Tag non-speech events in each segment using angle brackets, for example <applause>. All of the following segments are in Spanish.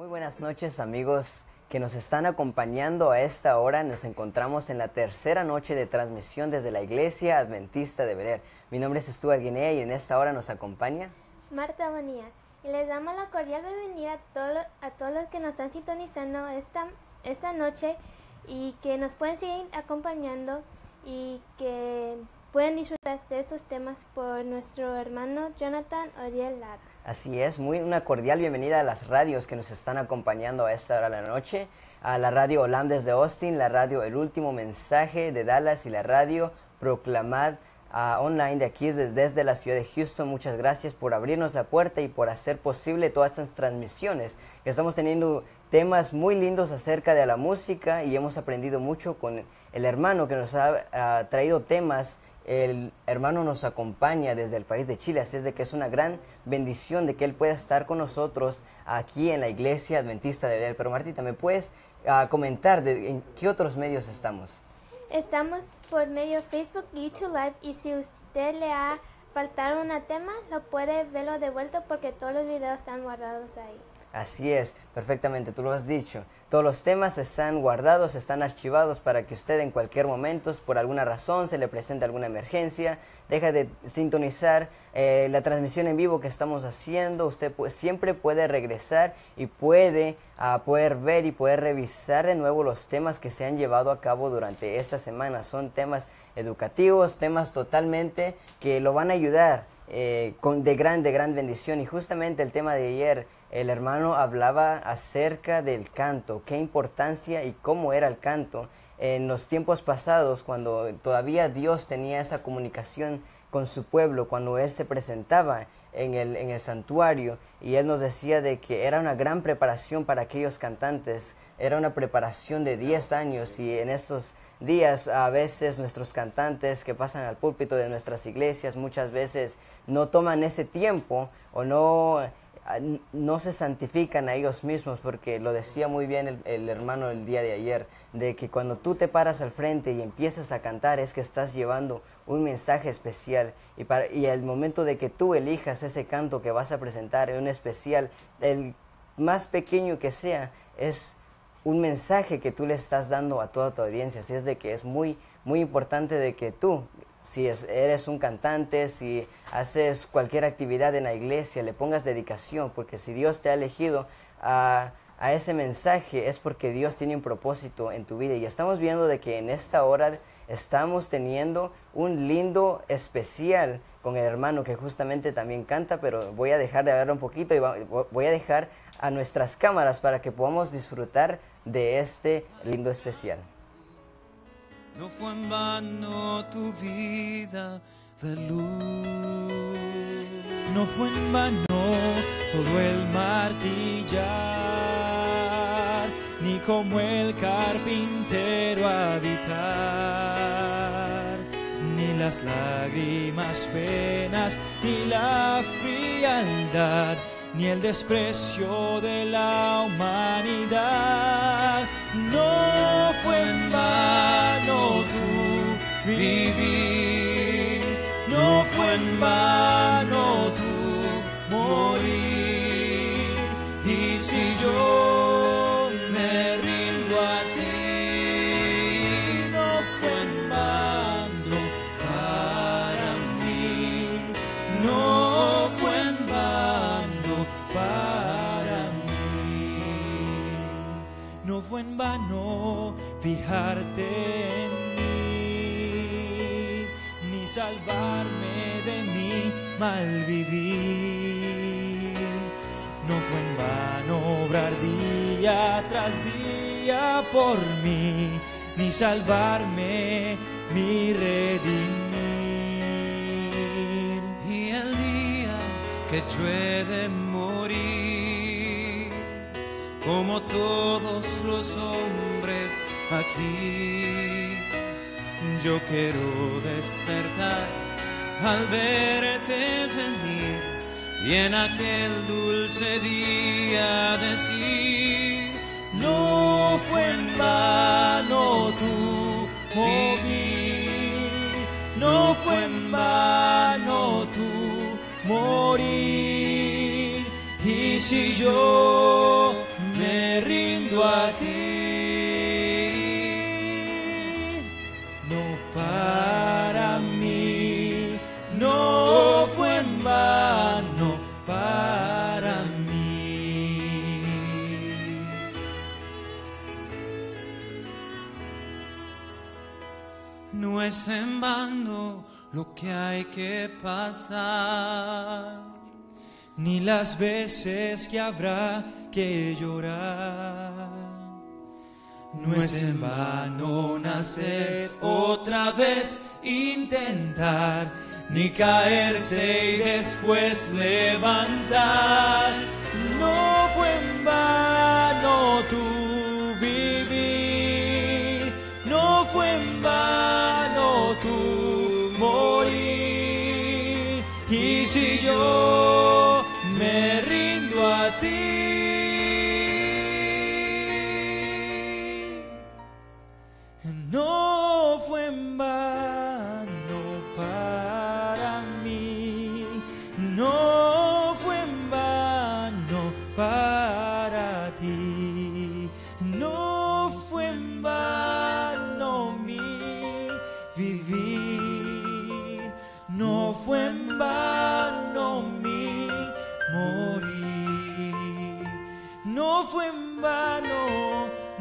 Muy buenas noches amigos que nos están acompañando a esta hora. Nos encontramos en la tercera noche de transmisión desde la Iglesia Adventista de Berer. Mi nombre es Stuart Guinea y en esta hora nos acompaña Marta Bonilla. Y les damos la cordial bienvenida a, a todos los que nos están sintonizando esta, esta noche y que nos pueden seguir acompañando y que pueden disfrutar de esos temas por nuestro hermano Jonathan Oriel Lara. Así es, muy una cordial bienvenida a las radios que nos están acompañando a esta hora de la noche, a la radio Holandes desde Austin, la radio El Último Mensaje de Dallas y la radio Proclamad ah, Online de aquí desde, desde la ciudad de Houston. Muchas gracias por abrirnos la puerta y por hacer posible todas estas transmisiones. Estamos teniendo temas muy lindos acerca de la música y hemos aprendido mucho con el hermano que nos ha ah, traído temas el hermano nos acompaña desde el país de Chile, así es de que es una gran bendición de que él pueda estar con nosotros aquí en la iglesia adventista de Leal. Pero Martita, ¿me puedes ah, comentar de, en qué otros medios estamos? Estamos por medio de Facebook y YouTube Live y si usted le ha faltado un tema, lo puede verlo de vuelta porque todos los videos están guardados ahí. Así es, perfectamente, tú lo has dicho. Todos los temas están guardados, están archivados para que usted en cualquier momento, por alguna razón, se le presente alguna emergencia, deja de sintonizar eh, la transmisión en vivo que estamos haciendo, usted siempre puede regresar y puede a ah, poder ver y poder revisar de nuevo los temas que se han llevado a cabo durante esta semana. Son temas educativos, temas totalmente que lo van a ayudar eh, con, de gran, de gran bendición. Y justamente el tema de ayer, el hermano hablaba acerca del canto, qué importancia y cómo era el canto. En los tiempos pasados, cuando todavía Dios tenía esa comunicación con su pueblo, cuando Él se presentaba en el, en el santuario y él nos decía de que era una gran preparación para aquellos cantantes, era una preparación de 10 años y en esos días a veces nuestros cantantes que pasan al púlpito de nuestras iglesias muchas veces no toman ese tiempo o no Ah, no se santifican a ellos mismos, porque lo decía muy bien el, hermano el día de ayer, de que cuando tú te paras al frente y empiezas a cantar es que estás llevando un mensaje especial y, para, el momento de que tú elijas ese canto que vas a presentar, un especial, el más pequeño que sea, es un mensaje que tú le estás dando a toda tu audiencia, así es de que es muy, muy importante de que tú si eres un cantante, si haces cualquier actividad en la iglesia, le pongas dedicación, porque si Dios te ha elegido a, ese mensaje es porque Dios tiene un propósito en tu vida. Y estamos viendo de que en esta hora estamos teniendo un lindo especial con el hermano que justamente también canta, pero voy a dejar de hablar un poquito y voy a dejar a nuestras cámaras para que podamos disfrutar de este lindo especial. No fue en vano tu vida de luz. No fue en vano todo el martillar, ni como el carpintero habitar, ni las lágrimas penas, ni la frialdad, ni el desprecio de la humanidad no fue en vano tu vivir, no fue en vano. salvarme de mi mal vivir. No fue en vano obrar día tras día por mí, ni salvarme, mi redimir. Y el día que yo de morir, como todos los hombres aquí yo quiero despertar al verte venir y en aquel dulce día decir, no fue en vano tu morir, no fue en vano tu morir. Y si yo me rindo a ti, no es en vano lo que hay que pasar, ni las veces que habrá que llorar. No es en vano nacer otra vez, intentar, ni caerse y después levantar. No fue en vano tu Oh.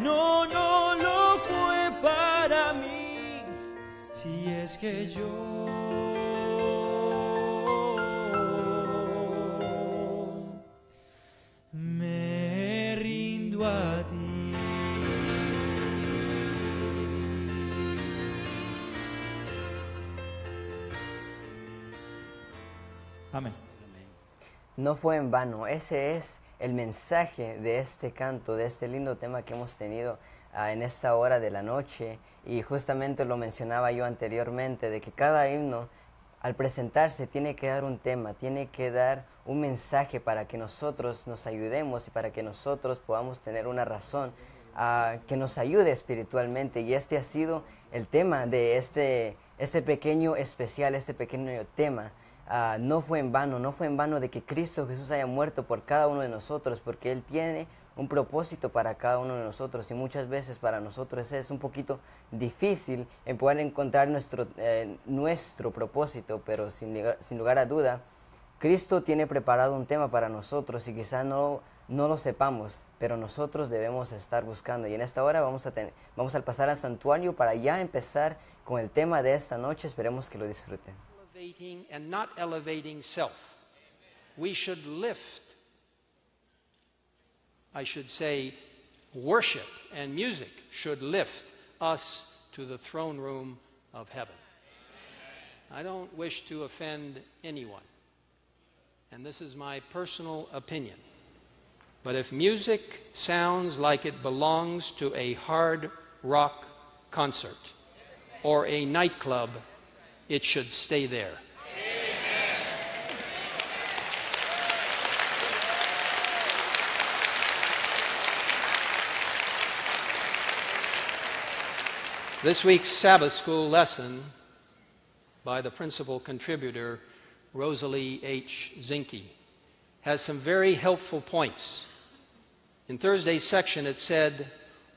No, no lo fue para mí. Si es que yo me rindo a ti. Amén. No fue en vano, ese es el mensaje de este canto, de este lindo tema que hemos tenido ah, en esta hora de la noche. Y justamente lo mencionaba yo anteriormente, de que cada himno al presentarse tiene que dar un tema, tiene que dar un mensaje para que nosotros nos ayudemos y para que nosotros podamos tener una razón ah, que nos ayude espiritualmente. Y este ha sido el tema de este, este pequeño especial, este pequeño tema Ah, no fue en vano, no fue en vano de que Cristo Jesús haya muerto por cada uno de nosotros, porque Él tiene un propósito para cada uno de nosotros y muchas veces para nosotros es un poquito difícil en poder encontrar nuestro, eh, nuestro propósito, pero sin, lugar a duda, Cristo tiene preparado un tema para nosotros y quizá no, no lo sepamos, pero nosotros debemos estar buscando. Y en esta hora vamos a, vamos a pasar al santuario para ya empezar con el tema de esta noche, esperemos que lo disfruten. elevating and not elevating self. We should lift, I should say, worship and music should lift us to the throne room of heaven. I don't wish to offend anyone, and this is my personal opinion. But if music sounds like it belongs to a hard rock concert or a nightclub it should stay there. This week's Sabbath School lesson by the principal contributor, Rosalie H. Zinke, has some very helpful points. In Thursday's section, it said,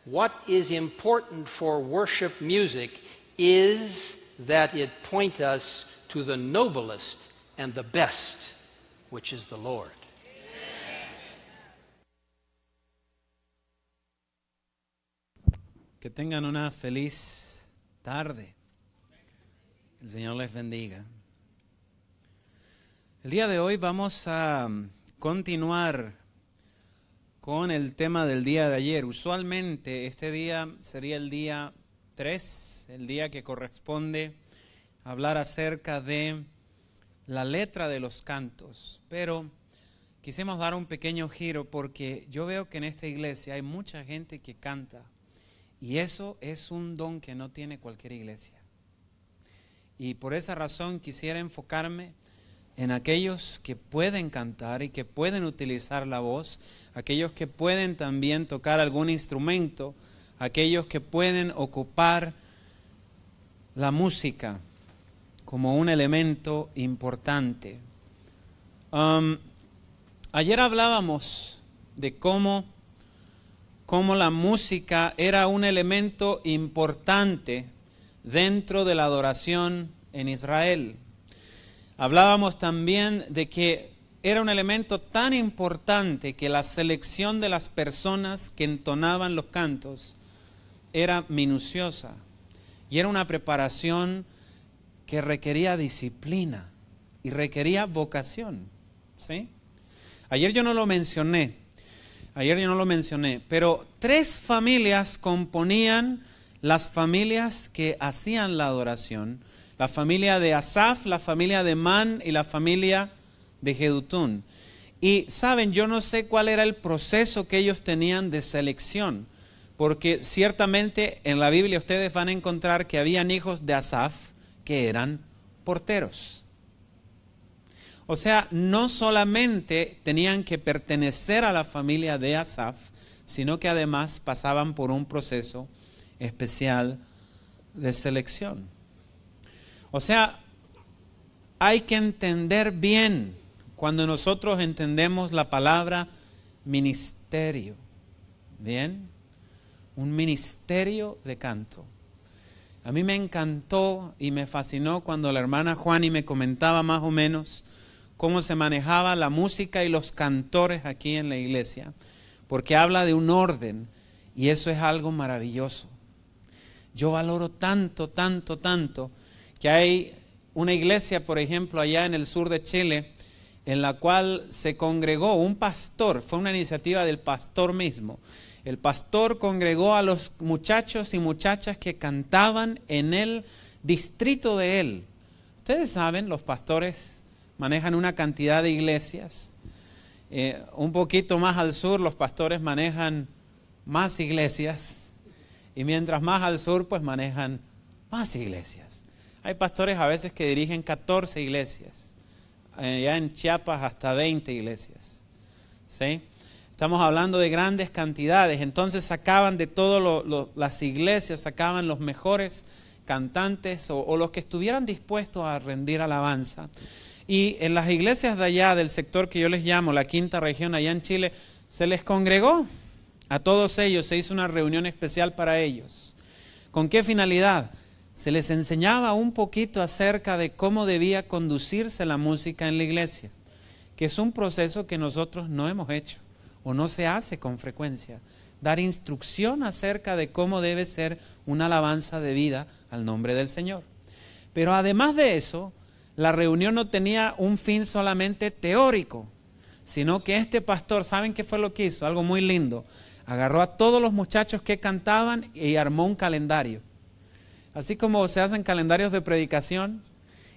What is important for worship music is that it point us to the noblest and the best, which is the Lord. Que tengan una feliz tarde. El Señor les bendiga. El día de hoy vamos a um, continuar con el tema del día de ayer. Usualmente este día sería el día 3 el día que corresponde hablar acerca de la letra de los cantos, pero quisimos dar un pequeño giro porque yo veo que en esta iglesia hay mucha gente que canta y eso es un don que no tiene cualquier iglesia. Y por esa razón quisiera enfocarme en aquellos que pueden cantar y que pueden utilizar la voz, aquellos que pueden también tocar algún instrumento, aquellos que pueden ocupar la música como un elemento importante. Um, ayer hablábamos de cómo, cómo la música era un elemento importante dentro de la adoración en Israel. Hablábamos también de que era un elemento tan importante que la selección de las personas que entonaban los cantos era minuciosa. Y era una preparación que requería disciplina y requería vocación. Ayer yo no lo mencioné, ayer yo no lo mencioné, pero tres familias componían las familias que hacían la adoración. La familia de Asaf, la familia de Man y la familia de Jedutún. Y saben, yo no sé cuál era el proceso que ellos tenían de selección porque ciertamente en la Biblia ustedes van a encontrar que habían hijos de Asaf que eran porteros. O sea, no solamente tenían que pertenecer a la familia de Asaf, sino que además pasaban por un proceso especial de selección. O sea, hay que entender bien cuando nosotros entendemos la palabra ministerio. ¿Bien? un ministerio de canto. A mí me encantó y me fascinó cuando la hermana Juani me comentaba más o menos cómo se manejaba la música y los cantores aquí en la iglesia, porque habla de un orden y eso es algo maravilloso. Yo valoro tanto, tanto, tanto que hay una iglesia, por ejemplo, allá en el sur de Chile, en la cual se congregó un pastor, fue una iniciativa del pastor mismo, el pastor congregó a los muchachos y muchachas que cantaban en el distrito de él. Ustedes saben, los pastores manejan una cantidad de iglesias. Eh, un poquito más al sur, los pastores manejan más iglesias. Y mientras más al sur, pues manejan más iglesias. Hay pastores a veces que dirigen 14 iglesias. Eh, Allá en Chiapas hasta 20 iglesias. ¿Sí? Estamos hablando de grandes cantidades. Entonces sacaban de todas las iglesias, sacaban los mejores cantantes o, o los que estuvieran dispuestos a rendir alabanza. Y en las iglesias de allá, del sector que yo les llamo, la quinta región allá en Chile, se les congregó a todos ellos, se hizo una reunión especial para ellos. ¿Con qué finalidad? Se les enseñaba un poquito acerca de cómo debía conducirse la música en la iglesia, que es un proceso que nosotros no hemos hecho o no se hace con frecuencia. Dar instrucción acerca de cómo debe ser una alabanza de vida al nombre del Señor. Pero además de eso, la reunión no tenía un fin solamente teórico, sino que este pastor, ¿saben qué fue lo que hizo? Algo muy lindo. Agarró a todos los muchachos que cantaban y armó un calendario. Así como se hacen calendarios de predicación,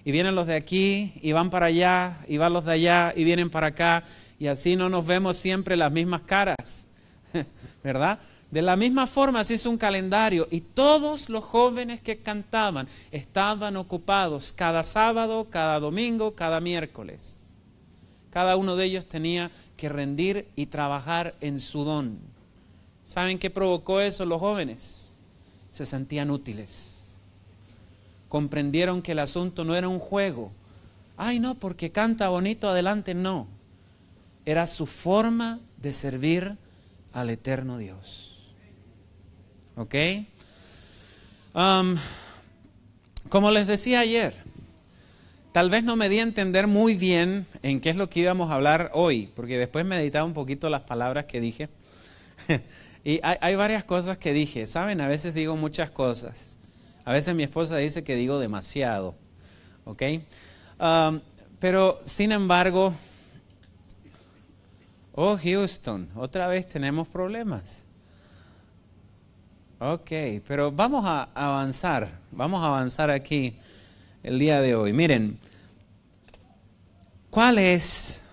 y vienen los de aquí, y van para allá, y van los de allá, y vienen para acá, y así no nos vemos siempre las mismas caras, <laughs> ¿verdad? De la misma forma se hizo un calendario y todos los jóvenes que cantaban estaban ocupados cada sábado, cada domingo, cada miércoles. Cada uno de ellos tenía que rendir y trabajar en su don. ¿Saben qué provocó eso los jóvenes? Se sentían útiles. Comprendieron que el asunto no era un juego. Ay, no, porque canta bonito, adelante, no. Era su forma de servir al eterno Dios. ¿Ok? como les decía ayer, tal vez no me di a entender muy bien en qué es lo que íbamos a hablar hoy, porque después meditaba un poquito las palabras que dije. <laughs> y hay, varias cosas que dije, ¿saben? A veces digo muchas cosas. A veces mi esposa dice que digo demasiado. ¿Ok? pero sin embargo, Oh, Houston, otra vez tenemos problemas. Ok, pero vamos a avanzar, vamos a avanzar aquí el día de hoy. Miren, ¿cuál es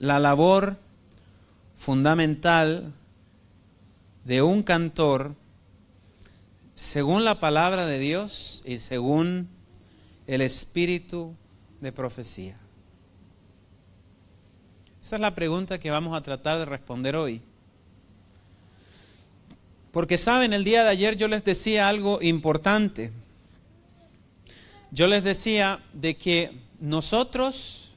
la labor fundamental de un cantor según la palabra de Dios y según el espíritu de profecía? Esa es la pregunta que vamos a tratar de responder hoy. Porque saben, el día de ayer yo les decía algo importante. Yo les decía de que nosotros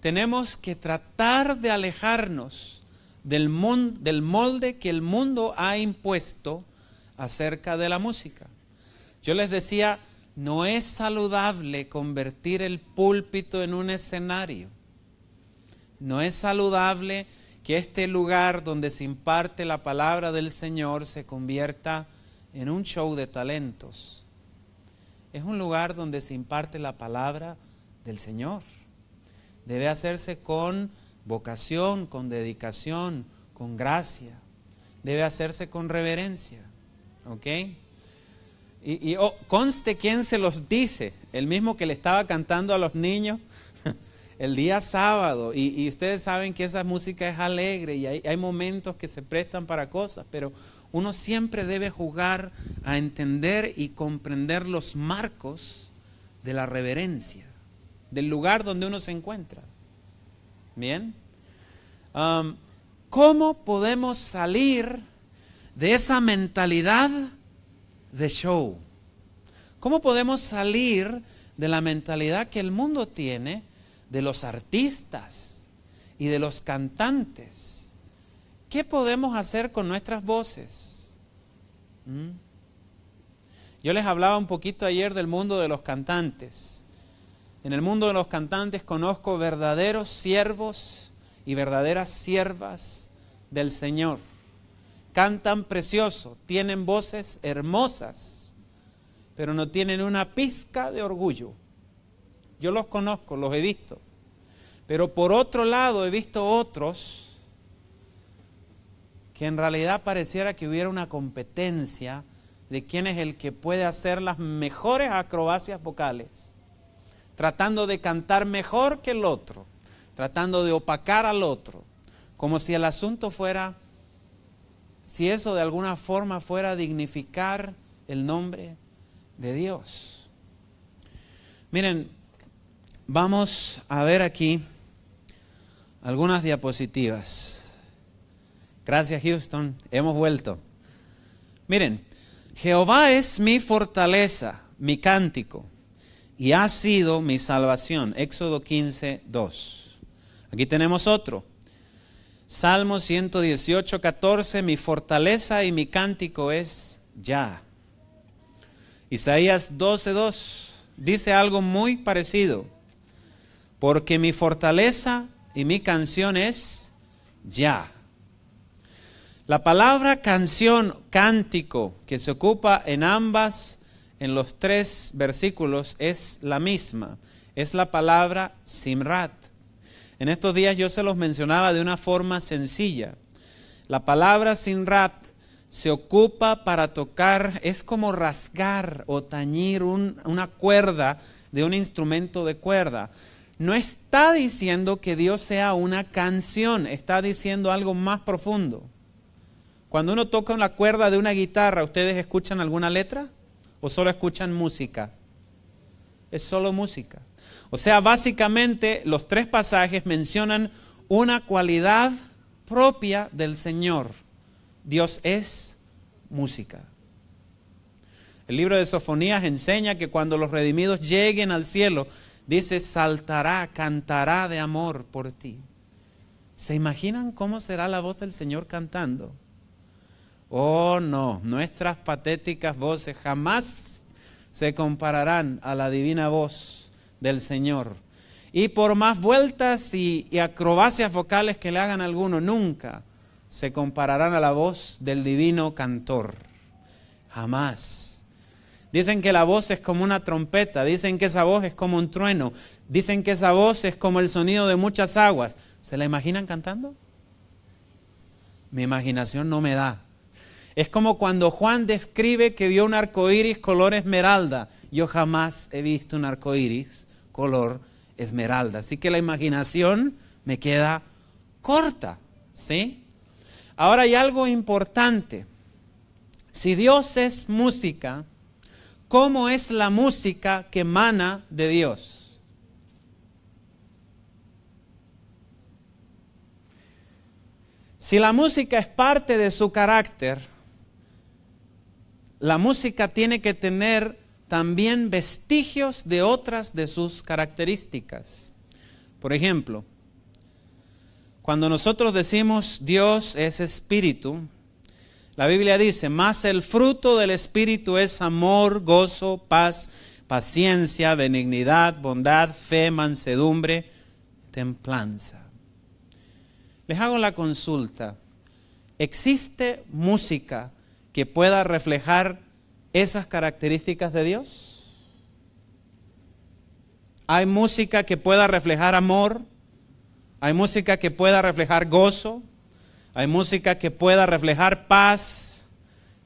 tenemos que tratar de alejarnos del, molde que el mundo ha impuesto acerca de la música. Yo les decía, no es saludable convertir el púlpito en un escenario. No es saludable que este lugar donde se imparte la palabra del Señor se convierta en un show de talentos. Es un lugar donde se imparte la palabra del Señor. Debe hacerse con vocación, con dedicación, con gracia. Debe hacerse con reverencia. ¿Ok? Y, oh, conste quién se los dice, el mismo que le estaba cantando a los niños el día sábado. Y, ustedes saben que esa música es alegre y hay, momentos que se prestan para cosas, pero uno siempre debe jugar a entender y comprender los marcos de la reverencia, del lugar donde uno se encuentra. Bien. Um, ¿Cómo podemos salir de esa mentalidad de show? ¿Cómo podemos salir de la mentalidad que el mundo tiene de los artistas y de los cantantes. ¿Qué podemos hacer con nuestras voces? ¿Mm? Yo les hablaba un poquito ayer del mundo de los cantantes. En el mundo de los cantantes conozco verdaderos siervos y verdaderas siervas del Señor. Cantan precioso, tienen voces hermosas, pero no tienen una pizca de orgullo. Yo los conozco, los he visto. Pero por otro lado he visto otros que en realidad pareciera que hubiera una competencia de quién es el que puede hacer las mejores acrobacias vocales, tratando de cantar mejor que el otro, tratando de opacar al otro, como si el asunto fuera, si eso de alguna forma fuera dignificar el nombre de Dios. Miren, vamos a ver aquí algunas diapositivas. Gracias, Houston. Hemos vuelto. Miren, Jehová es mi fortaleza, mi cántico, y ha sido mi salvación. Éxodo 15, 2. Aquí tenemos otro. Salmo 118, 14, mi fortaleza y mi cántico es ya. Isaías 12, 2 dice algo muy parecido, porque mi fortaleza y mi canción es ya. La palabra canción, cántico, que se ocupa en ambas, en los tres versículos, es la misma. Es la palabra simrat. En estos días yo se los mencionaba de una forma sencilla. La palabra simrat se ocupa para tocar, es como rasgar o tañir una cuerda de un instrumento de cuerda no está diciendo que Dios sea una canción, está diciendo algo más profundo. Cuando uno toca una cuerda de una guitarra, ¿ustedes escuchan alguna letra? ¿O solo escuchan música? Es solo música. O sea, básicamente los tres pasajes mencionan una cualidad propia del Señor. Dios es música. El libro de Sofonías enseña que cuando los redimidos lleguen al cielo, Dice, saltará, cantará de amor por ti. ¿Se imaginan cómo será la voz del Señor cantando? Oh no, nuestras patéticas voces jamás se compararán a la divina voz del Señor. Y por más vueltas y, acrobacias vocales que le hagan alguno, nunca se compararán a la voz del divino cantor. Jamás. Dicen que la voz es como una trompeta, dicen que esa voz es como un trueno, dicen que esa voz es como el sonido de muchas aguas. ¿Se la imaginan cantando? Mi imaginación no me da. Es como cuando Juan describe que vio un arco iris color esmeralda. Yo jamás he visto un arco iris color esmeralda. Así que la imaginación me queda corta. ¿Sí? Ahora hay algo importante. Si Dios es música, cómo es la música que emana de Dios. Si la música es parte de su carácter, la música tiene que tener también vestigios de otras de sus características. Por ejemplo, cuando nosotros decimos Dios es espíritu, la Biblia dice, más el fruto del Espíritu es amor, gozo, paz, paciencia, benignidad, bondad, fe, mansedumbre, templanza. Les hago la consulta. ¿Existe música que pueda reflejar esas características de Dios? ¿Hay música que pueda reflejar amor? ¿Hay música que pueda reflejar gozo? Hay música que pueda reflejar paz,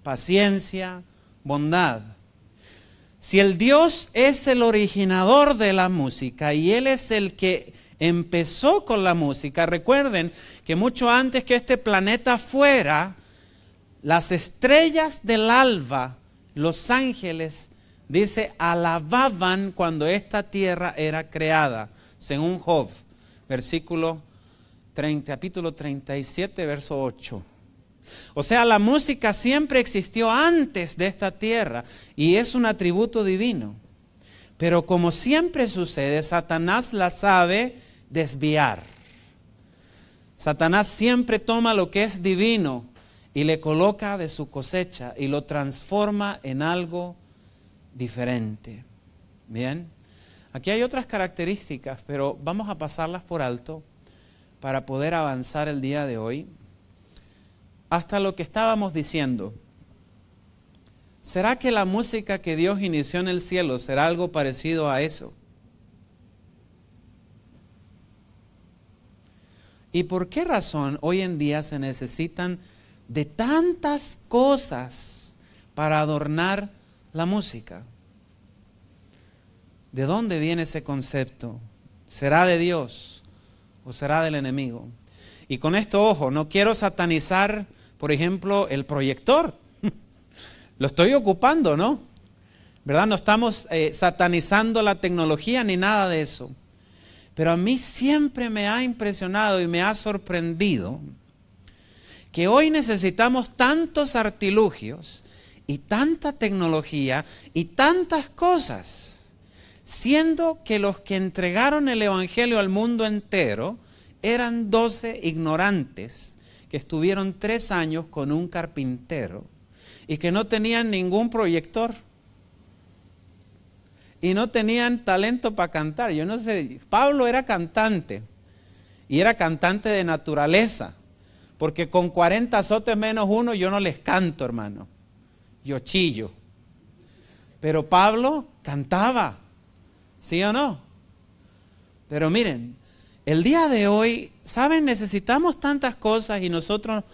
paciencia, bondad. Si el Dios es el originador de la música y Él es el que empezó con la música, recuerden que mucho antes que este planeta fuera, las estrellas del alba, los ángeles, dice, alababan cuando esta tierra era creada, según Job, versículo capítulo 37, verso 8. O sea, la música siempre existió antes de esta tierra y es un atributo divino. Pero como siempre sucede, Satanás la sabe desviar. Satanás siempre toma lo que es divino y le coloca de su cosecha y lo transforma en algo diferente. Bien, aquí hay otras características, pero vamos a pasarlas por alto para poder avanzar el día de hoy, hasta lo que estábamos diciendo. ¿Será que la música que Dios inició en el cielo será algo parecido a eso? ¿Y por qué razón hoy en día se necesitan de tantas cosas para adornar la música? ¿De dónde viene ese concepto? ¿Será de Dios? será del enemigo. Y con esto, ojo, no quiero satanizar, por ejemplo, el proyector. <laughs> Lo estoy ocupando, ¿no? ¿Verdad? No estamos eh, satanizando la tecnología ni nada de eso. Pero a mí siempre me ha impresionado y me ha sorprendido que hoy necesitamos tantos artilugios y tanta tecnología y tantas cosas siendo que los que entregaron el Evangelio al mundo entero eran doce ignorantes que estuvieron tres años con un carpintero y que no tenían ningún proyector y no tenían talento para cantar. Yo no sé, Pablo era cantante y era cantante de naturaleza, porque con 40 azotes menos uno yo no les canto, hermano, yo chillo. Pero Pablo cantaba ¿Sí o no? Pero miren, el día de hoy, ¿saben? Necesitamos tantas cosas y nosotros,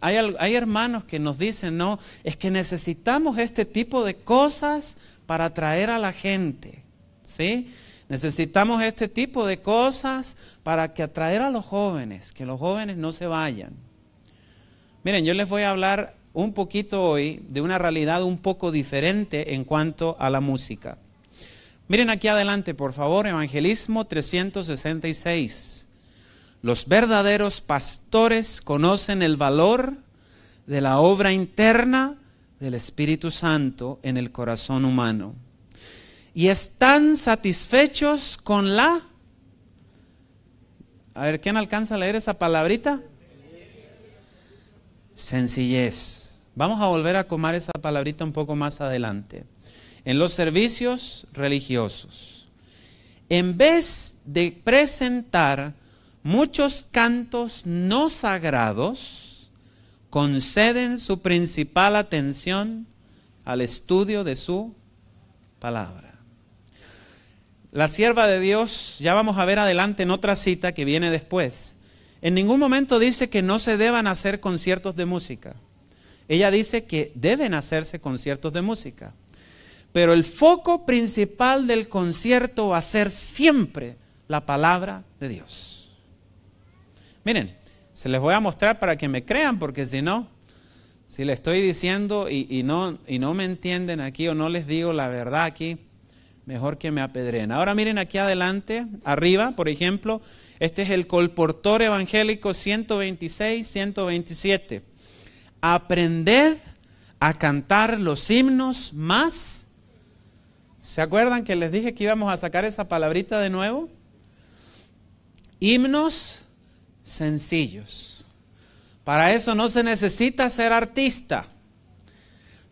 hay, hay hermanos que nos dicen, no, es que necesitamos este tipo de cosas para atraer a la gente, ¿sí? Necesitamos este tipo de cosas para que atraer a los jóvenes, que los jóvenes no se vayan. Miren, yo les voy a hablar un poquito hoy de una realidad un poco diferente en cuanto a la música. Miren aquí adelante, por favor, Evangelismo 366. Los verdaderos pastores conocen el valor de la obra interna del Espíritu Santo en el corazón humano. Y están satisfechos con la... A ver, ¿quién alcanza a leer esa palabrita? Sencillez. Vamos a volver a comar esa palabrita un poco más adelante en los servicios religiosos. En vez de presentar muchos cantos no sagrados, conceden su principal atención al estudio de su palabra. La sierva de Dios, ya vamos a ver adelante en otra cita que viene después, en ningún momento dice que no se deban hacer conciertos de música. Ella dice que deben hacerse conciertos de música. Pero el foco principal del concierto va a ser siempre la palabra de Dios. Miren, se les voy a mostrar para que me crean, porque si no, si le estoy diciendo y, no, y no me entienden aquí o no les digo la verdad aquí, mejor que me apedreen. Ahora miren aquí adelante, arriba, por ejemplo, este es el colportor evangélico 126, 127. Aprended a cantar los himnos más ¿Se acuerdan que les dije que íbamos a sacar esa palabrita de nuevo? Himnos sencillos. Para eso no se necesita ser artista.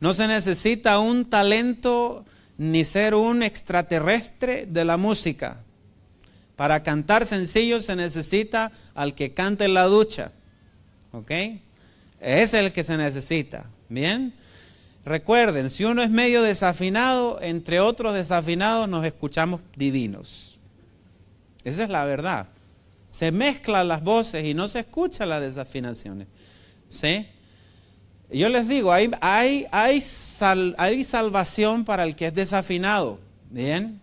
No se necesita un talento ni ser un extraterrestre de la música. Para cantar sencillo se necesita al que cante en la ducha. ¿Ok? Es el que se necesita. Bien. Recuerden, si uno es medio desafinado, entre otros desafinados nos escuchamos divinos. Esa es la verdad. Se mezclan las voces y no se escuchan las desafinaciones. ¿Sí? Yo les digo, hay, hay, hay, hay salvación para el que es desafinado. ¿Bien?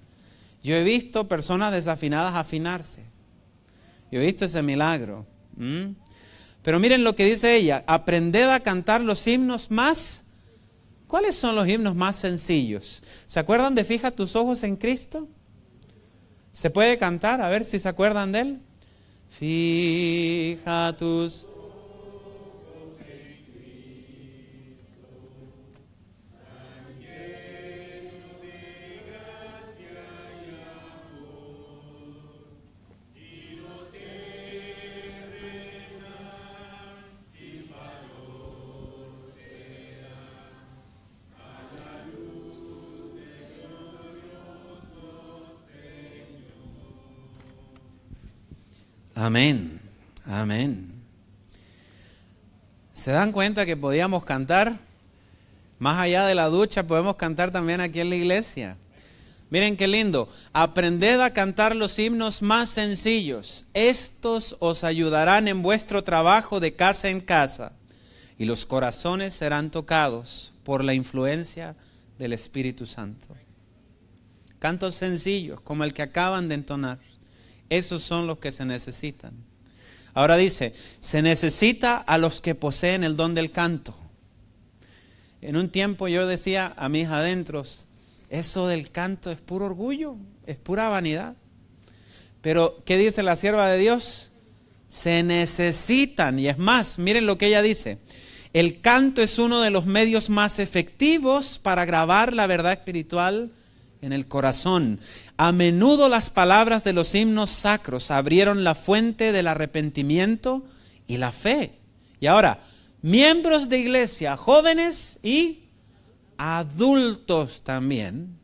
Yo he visto personas desafinadas afinarse. Yo he visto ese milagro. ¿Mm? Pero miren lo que dice ella, aprended a cantar los himnos más ¿Cuáles son los himnos más sencillos? ¿Se acuerdan de Fija tus ojos en Cristo? ¿Se puede cantar? A ver si se acuerdan de él. Fija tus ojos Amén, amén. ¿Se dan cuenta que podíamos cantar? Más allá de la ducha, podemos cantar también aquí en la iglesia. Miren qué lindo. Aprended a cantar los himnos más sencillos. Estos os ayudarán en vuestro trabajo de casa en casa. Y los corazones serán tocados por la influencia del Espíritu Santo. Cantos sencillos como el que acaban de entonar. Esos son los que se necesitan. Ahora dice, se necesita a los que poseen el don del canto. En un tiempo yo decía a mis adentros, eso del canto es puro orgullo, es pura vanidad. Pero, ¿qué dice la sierva de Dios? Se necesitan. Y es más, miren lo que ella dice. El canto es uno de los medios más efectivos para grabar la verdad espiritual en el corazón. A menudo las palabras de los himnos sacros abrieron la fuente del arrepentimiento y la fe. Y ahora, miembros de iglesia, jóvenes y adultos también,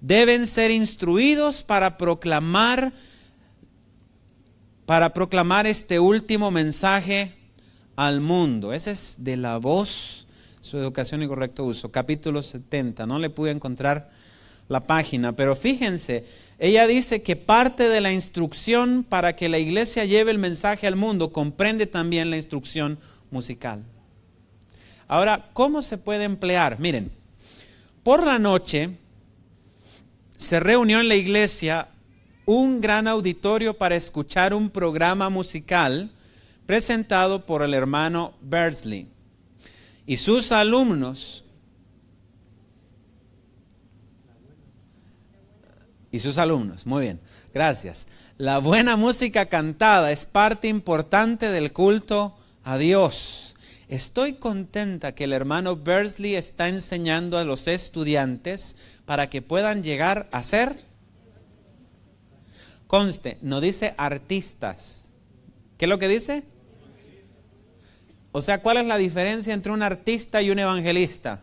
deben ser instruidos para proclamar para proclamar este último mensaje al mundo. Ese es de la voz, su educación y correcto uso, capítulo 70. No le pude encontrar la página, pero fíjense, ella dice que parte de la instrucción para que la iglesia lleve el mensaje al mundo comprende también la instrucción musical. Ahora, ¿cómo se puede emplear? Miren, por la noche se reunió en la iglesia un gran auditorio para escuchar un programa musical presentado por el hermano Bersley. Y sus alumnos y sus alumnos. Muy bien, gracias. La buena música cantada es parte importante del culto a Dios. Estoy contenta que el hermano Bersley está enseñando a los estudiantes para que puedan llegar a ser. Conste, no dice artistas. ¿Qué es lo que dice? O sea, ¿cuál es la diferencia entre un artista y un evangelista?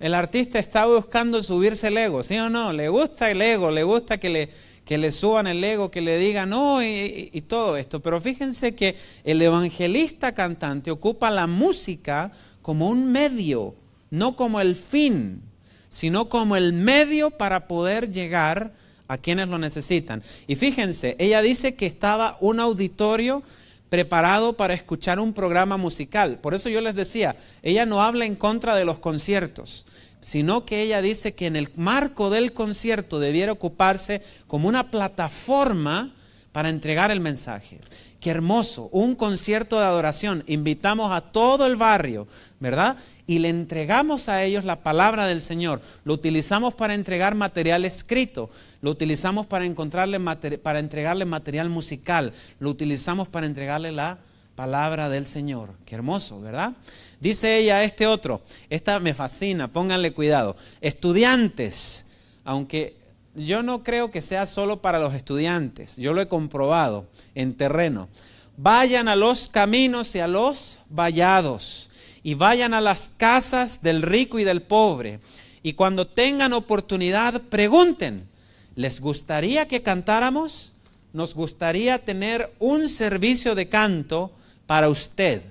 El artista está buscando subirse el ego, ¿sí o no? Le gusta el ego, le gusta que le, que le suban el ego, que le digan, no, y, y todo esto. Pero fíjense que el evangelista cantante ocupa la música como un medio, no como el fin, sino como el medio para poder llegar a quienes lo necesitan. Y fíjense, ella dice que estaba un auditorio preparado para escuchar un programa musical. Por eso yo les decía, ella no habla en contra de los conciertos, sino que ella dice que en el marco del concierto debiera ocuparse como una plataforma para entregar el mensaje. Qué hermoso, un concierto de adoración. Invitamos a todo el barrio, ¿verdad? Y le entregamos a ellos la palabra del Señor. Lo utilizamos para entregar material escrito, lo utilizamos para, encontrarle para entregarle material musical, lo utilizamos para entregarle la palabra del Señor. Qué hermoso, ¿verdad? Dice ella este otro, esta me fascina, pónganle cuidado. Estudiantes, aunque yo no creo que sea solo para los estudiantes, yo lo he comprobado en terreno. Vayan a los caminos y a los vallados, y vayan a las casas del rico y del pobre, y cuando tengan oportunidad, pregunten, ¿les gustaría que cantáramos? Nos gustaría tener un servicio de canto para usted.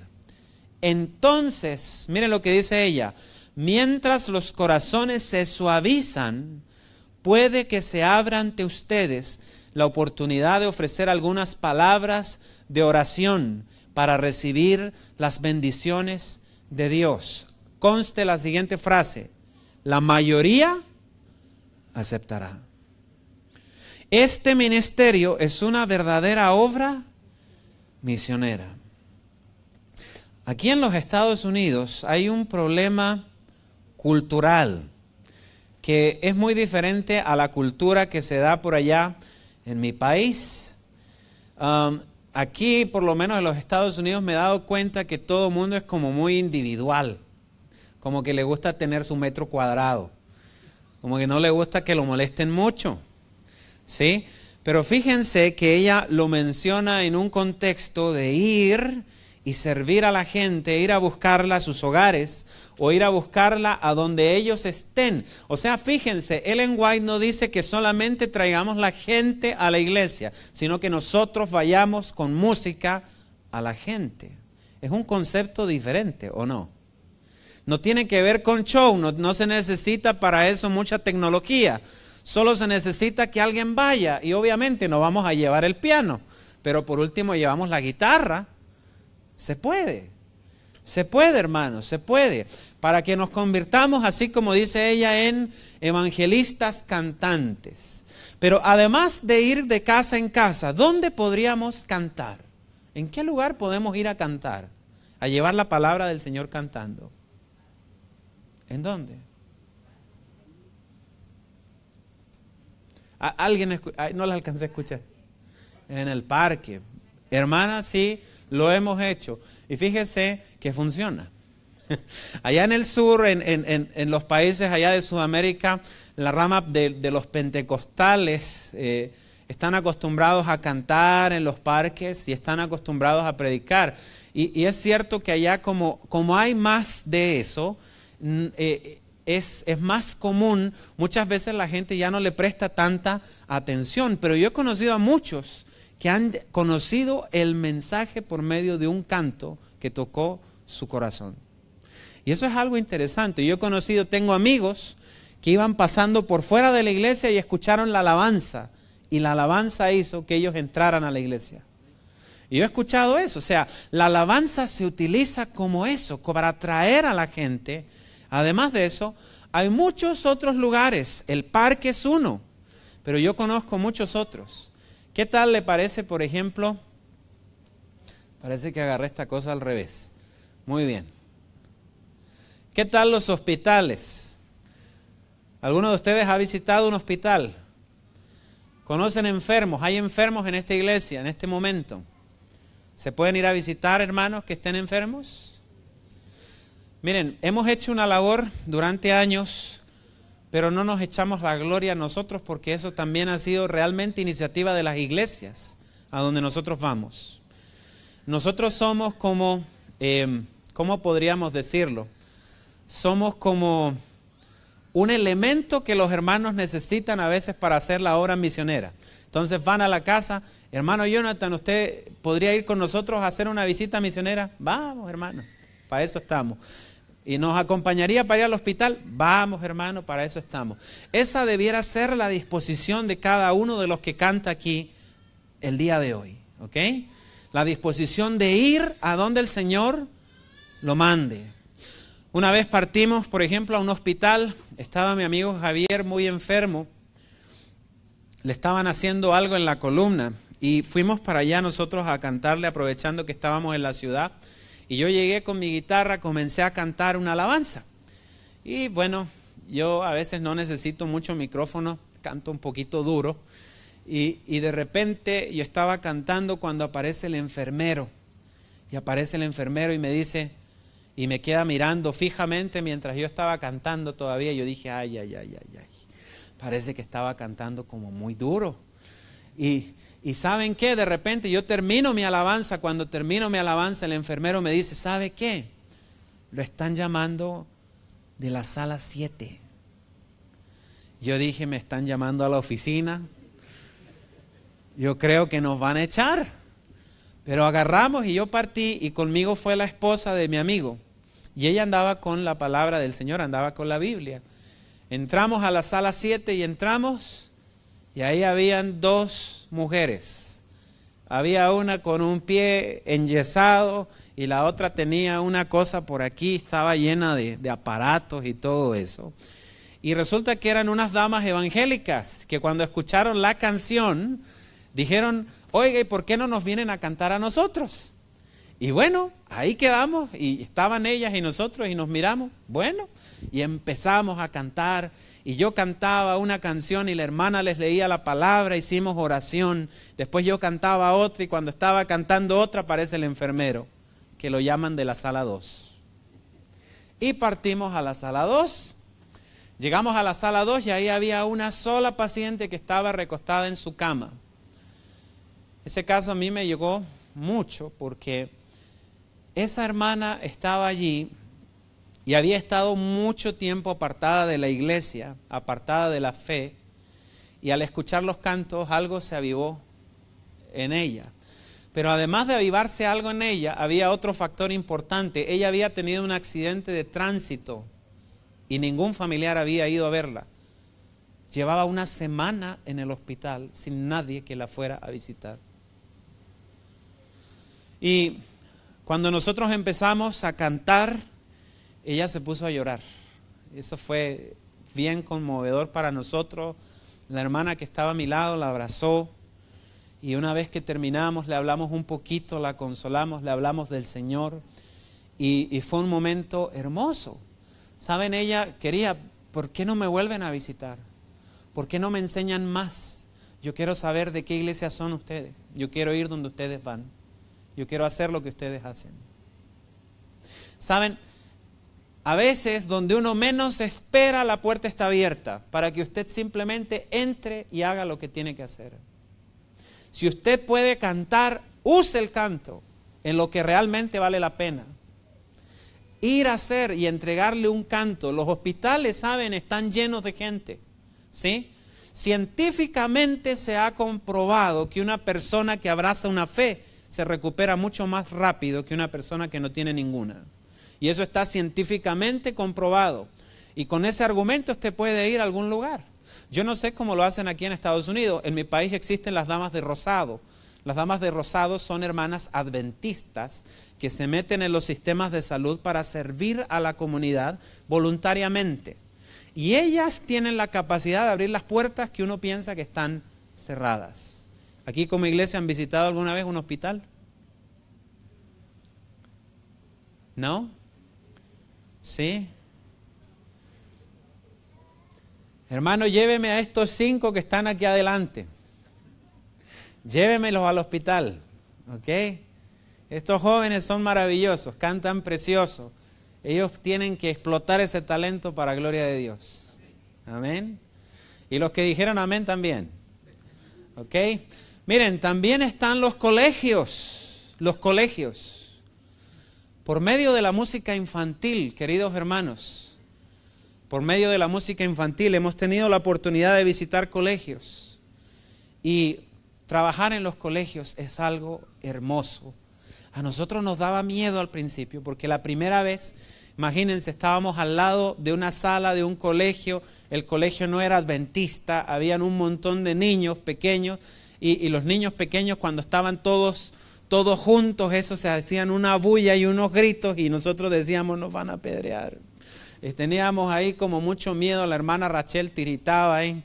Entonces, miren lo que dice ella, mientras los corazones se suavizan, puede que se abra ante ustedes la oportunidad de ofrecer algunas palabras de oración para recibir las bendiciones de Dios. Conste la siguiente frase, la mayoría aceptará. Este ministerio es una verdadera obra misionera. Aquí en los Estados Unidos hay un problema cultural que es muy diferente a la cultura que se da por allá en mi país. Um, aquí, por lo menos en los Estados Unidos, me he dado cuenta que todo el mundo es como muy individual, como que le gusta tener su metro cuadrado, como que no le gusta que lo molesten mucho. ¿Sí? Pero fíjense que ella lo menciona en un contexto de ir y servir a la gente, ir a buscarla a sus hogares, o ir a buscarla a donde ellos estén. O sea, fíjense, Ellen White no dice que solamente traigamos la gente a la iglesia, sino que nosotros vayamos con música a la gente. Es un concepto diferente, ¿o no? No tiene que ver con show, no, se necesita para eso mucha tecnología. Solo se necesita que alguien vaya y obviamente no vamos a llevar el piano, pero por último llevamos la guitarra. Se puede. Se puede, hermano, se puede. Para que nos convirtamos, así como dice ella, en evangelistas cantantes. Pero además de ir de casa en casa, ¿dónde podríamos cantar? ¿En qué lugar podemos ir a cantar? A llevar la palabra del Señor cantando. ¿En dónde? alguien, no la alcancé a escuchar. En el parque. Hermana, sí, lo hemos hecho. Y fíjese que funciona. <laughs> Allá en el sur, en, en, en los países allá de Sudamérica, la rama de, de los pentecostales eh, están acostumbrados a cantar en los parques y están acostumbrados a predicar. Y, y es cierto que allá como, como hay más de eso, eh, es, es, más común, muchas veces la gente ya no le presta tanta atención, pero yo he conocido a muchos que han conocido el mensaje por medio de un canto que tocó su corazón. Y eso es algo interesante. Yo he conocido, tengo amigos que iban pasando por fuera de la iglesia y escucharon la alabanza. Y la alabanza hizo que ellos entraran a la iglesia. Y yo he escuchado eso. O sea, la alabanza se utiliza como eso, para atraer a la gente. Además de eso, hay muchos otros lugares. El parque es uno, pero yo conozco muchos otros ¿Qué tal le parece, por ejemplo? Parece que agarré esta cosa al revés. Muy bien. ¿Qué tal los hospitales? ¿Alguno de ustedes ha visitado un hospital? ¿Conocen enfermos? ¿Hay enfermos en esta iglesia, en este momento? ¿Se pueden ir a visitar hermanos que estén enfermos? Miren, hemos hecho una labor durante años pero no nos echamos la gloria a nosotros porque eso también ha sido realmente iniciativa de las iglesias a donde nosotros vamos. Nosotros somos como, em, ¿cómo podríamos decirlo? Somos como un elemento que los hermanos necesitan a veces para hacer la obra misionera. Entonces van a la casa, hermano Jonathan, ¿usted podría ir con nosotros a hacer una visita misionera? Vamos, hermano, para eso estamos y nos acompañaría para ir al hospital, vamos hermano, para eso estamos. Esa debiera ser la disposición de cada uno de los que canta aquí el día de hoy, ¿ok? La disposición de ir a donde el Señor lo mande. Una vez partimos, por ejemplo, a un hospital, estaba mi amigo Javier muy enfermo, le estaban haciendo algo en la columna y fuimos para allá nosotros a cantarle aprovechando que estábamos en la ciudad. Y yo llegué con mi guitarra, comencé a cantar una alabanza. Y bueno, yo a veces no necesito mucho micrófono, canto un poquito duro. Y, de repente yo estaba cantando cuando aparece el enfermero. Y aparece el enfermero y me dice, y me queda mirando fijamente mientras yo estaba cantando todavía. Yo dije, ay, ay, ay, ay, ay. Parece que estaba cantando como muy duro. Y, y saben qué, de repente yo termino mi alabanza, cuando termino mi alabanza el enfermero me dice, ¿sabe qué? Lo están llamando de la sala 7. Yo dije, me están llamando a la oficina. Yo creo que nos van a echar. Pero agarramos y yo partí y conmigo fue la esposa de mi amigo. Y ella andaba con la palabra del Señor, andaba con la Biblia. Entramos a la sala 7 y entramos y ahí habían dos mujeres. Había una con un pie enyesado y la otra tenía una cosa por aquí, estaba llena de, aparatos y todo eso. Y resulta que eran unas damas evangélicas que cuando escucharon la canción dijeron, oiga, ¿y por qué no nos vienen a cantar a nosotros? Y bueno, ahí quedamos y estaban ellas y nosotros y nos miramos, bueno, y empezamos a cantar y yo cantaba una canción y la hermana les leía la palabra, hicimos oración, después yo cantaba otra y cuando estaba cantando otra aparece el enfermero, que lo llaman de la sala 2. Y partimos a la sala 2. Llegamos a la sala 2 y ahí había una sola paciente que estaba recostada en su cama. Ese caso a mí me llegó mucho porque esa hermana estaba allí y había estado mucho tiempo apartada de la iglesia, apartada de la fe, y al escuchar los cantos algo se avivó en ella. Pero además de avivarse algo en ella, había otro factor importante. Ella había tenido un accidente de tránsito y ningún familiar había ido a verla. Llevaba una semana en el hospital sin nadie que la fuera a visitar. Y cuando nosotros empezamos a cantar, ella se puso a llorar. Eso fue bien conmovedor para nosotros. La hermana que estaba a mi lado la abrazó y una vez que terminamos le hablamos un poquito, la consolamos, le hablamos del Señor y, fue un momento hermoso. Saben, ella quería, ¿por qué no me vuelven a visitar? ¿Por qué no me enseñan más? Yo quiero saber de qué iglesia son ustedes. Yo quiero ir donde ustedes van. Yo quiero hacer lo que ustedes hacen. Saben, a veces donde uno menos espera, la puerta está abierta para que usted simplemente entre y haga lo que tiene que hacer. Si usted puede cantar, use el canto en lo que realmente vale la pena. Ir a hacer y entregarle un canto. Los hospitales, saben, están llenos de gente. ¿Sí? Científicamente se ha comprobado que una persona que abraza una fe se recupera mucho más rápido que una persona que no tiene ninguna. Y eso está científicamente comprobado. Y con ese argumento usted puede ir a algún lugar. Yo no sé cómo lo hacen aquí en Estados Unidos. En mi país existen las damas de rosado. Las damas de rosado son hermanas adventistas que se meten en los sistemas de salud para servir a la comunidad voluntariamente. Y ellas tienen la capacidad de abrir las puertas que uno piensa que están cerradas. Aquí como iglesia han visitado alguna vez un hospital. ¿No? ¿Sí? Hermano, lléveme a estos cinco que están aquí adelante. Llévemelos al hospital. ¿Ok? Estos jóvenes son maravillosos, cantan preciosos. Ellos tienen que explotar ese talento para gloria de Dios. Amén. Y los que dijeron amén también. ¿Ok? Miren, también están los colegios, los colegios. Por medio de la música infantil, queridos hermanos, por medio de la música infantil hemos tenido la oportunidad de visitar colegios y trabajar en los colegios es algo hermoso. A nosotros nos daba miedo al principio porque la primera vez Imagínense, estábamos al lado de una sala de un colegio, el colegio no era adventista, habían un montón de niños pequeños y, los niños pequeños cuando estaban todos todos juntos, eso se hacían una bulla y unos gritos y nosotros decíamos, nos van a apedrear. Eh, teníamos ahí como mucho miedo, la hermana Rachel tiritaba ahí.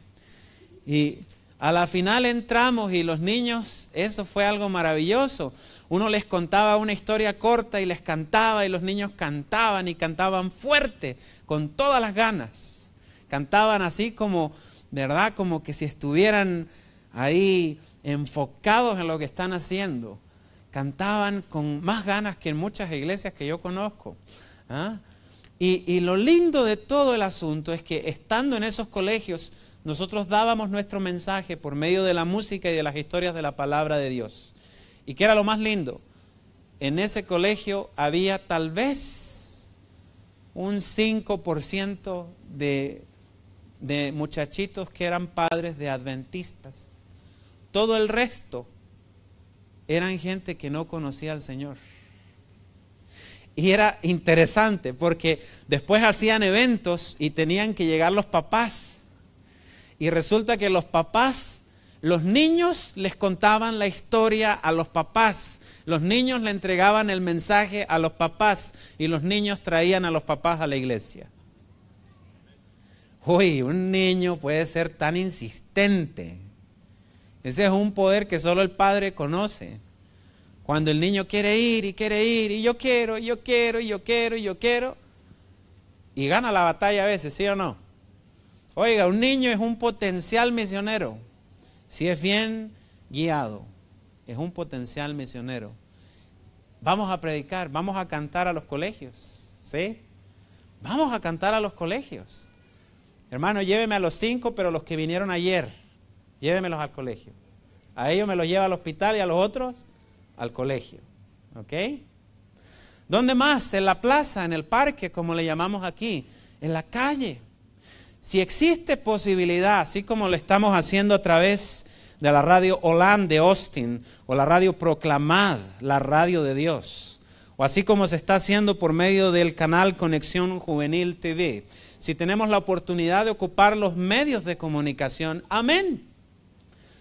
Y a la final entramos y los niños, eso fue algo maravilloso. Uno les contaba una historia corta y les cantaba y los niños cantaban y cantaban fuerte, con todas las ganas. Cantaban así como, ¿verdad? Como que si estuvieran ahí enfocados en lo que están haciendo. Cantaban con más ganas que en muchas iglesias que yo conozco. ¿ah? Y, lo lindo de todo el asunto es que estando en esos colegios, nosotros dábamos nuestro mensaje por medio de la música y de las historias de la palabra de Dios. ¿Y qué era lo más lindo? En ese colegio había tal vez un 5% de, de muchachitos que eran padres de adventistas. Todo el resto eran gente que no conocía al Señor. Y era interesante porque después hacían eventos y tenían que llegar los papás. Y resulta que los papás, los niños les contaban la historia a los papás. Los niños le entregaban el mensaje a los papás y los niños traían a los papás a la iglesia. Uy, un niño puede ser tan insistente ese es un poder que solo el padre conoce. Cuando el niño quiere ir y quiere ir, y yo quiero, y yo quiero, y yo quiero, y yo quiero, y gana la batalla a veces, ¿sí o no? Oiga, un niño es un potencial misionero, si es bien guiado, es un potencial misionero. Vamos a predicar, vamos a cantar a los colegios, ¿sí? Vamos a cantar a los colegios. Hermano, lléveme a los cinco, pero los que vinieron ayer llévemelos al colegio. A ellos me los lleva al hospital y a los otros al colegio. ¿Ok? ¿Dónde más? En la plaza, en el parque, como le llamamos aquí, en la calle. Si existe posibilidad, así como lo estamos haciendo a través de la radio Holand de Austin, o la radio Proclamad, la radio de Dios, o así como se está haciendo por medio del canal Conexión Juvenil TV, si tenemos la oportunidad de ocupar los medios de comunicación, amén.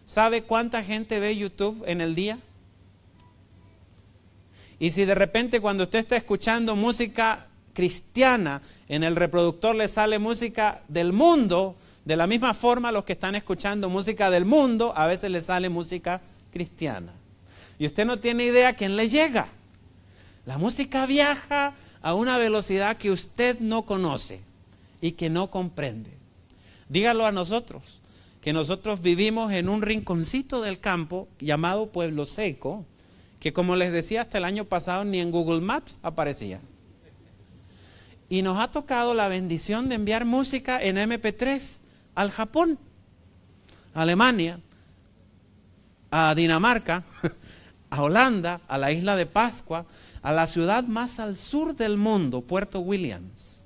¿Sabe cuánta gente ve YouTube en el día? Y si de repente cuando usted está escuchando música cristiana, en el reproductor le sale música del mundo, de la misma forma los que están escuchando música del mundo, a veces le sale música cristiana. Y usted no tiene idea quién le llega. La música viaja a una velocidad que usted no conoce y que no comprende. Dígalo a nosotros que nosotros vivimos en un rinconcito del campo llamado Pueblo Seco, que como les decía hasta el año pasado ni en Google Maps aparecía. Y nos ha tocado la bendición de enviar música en MP3 al Japón, a Alemania, a Dinamarca, <laughs> a Holanda, a la isla de Pascua, a la ciudad más al sur del mundo, Puerto Williams.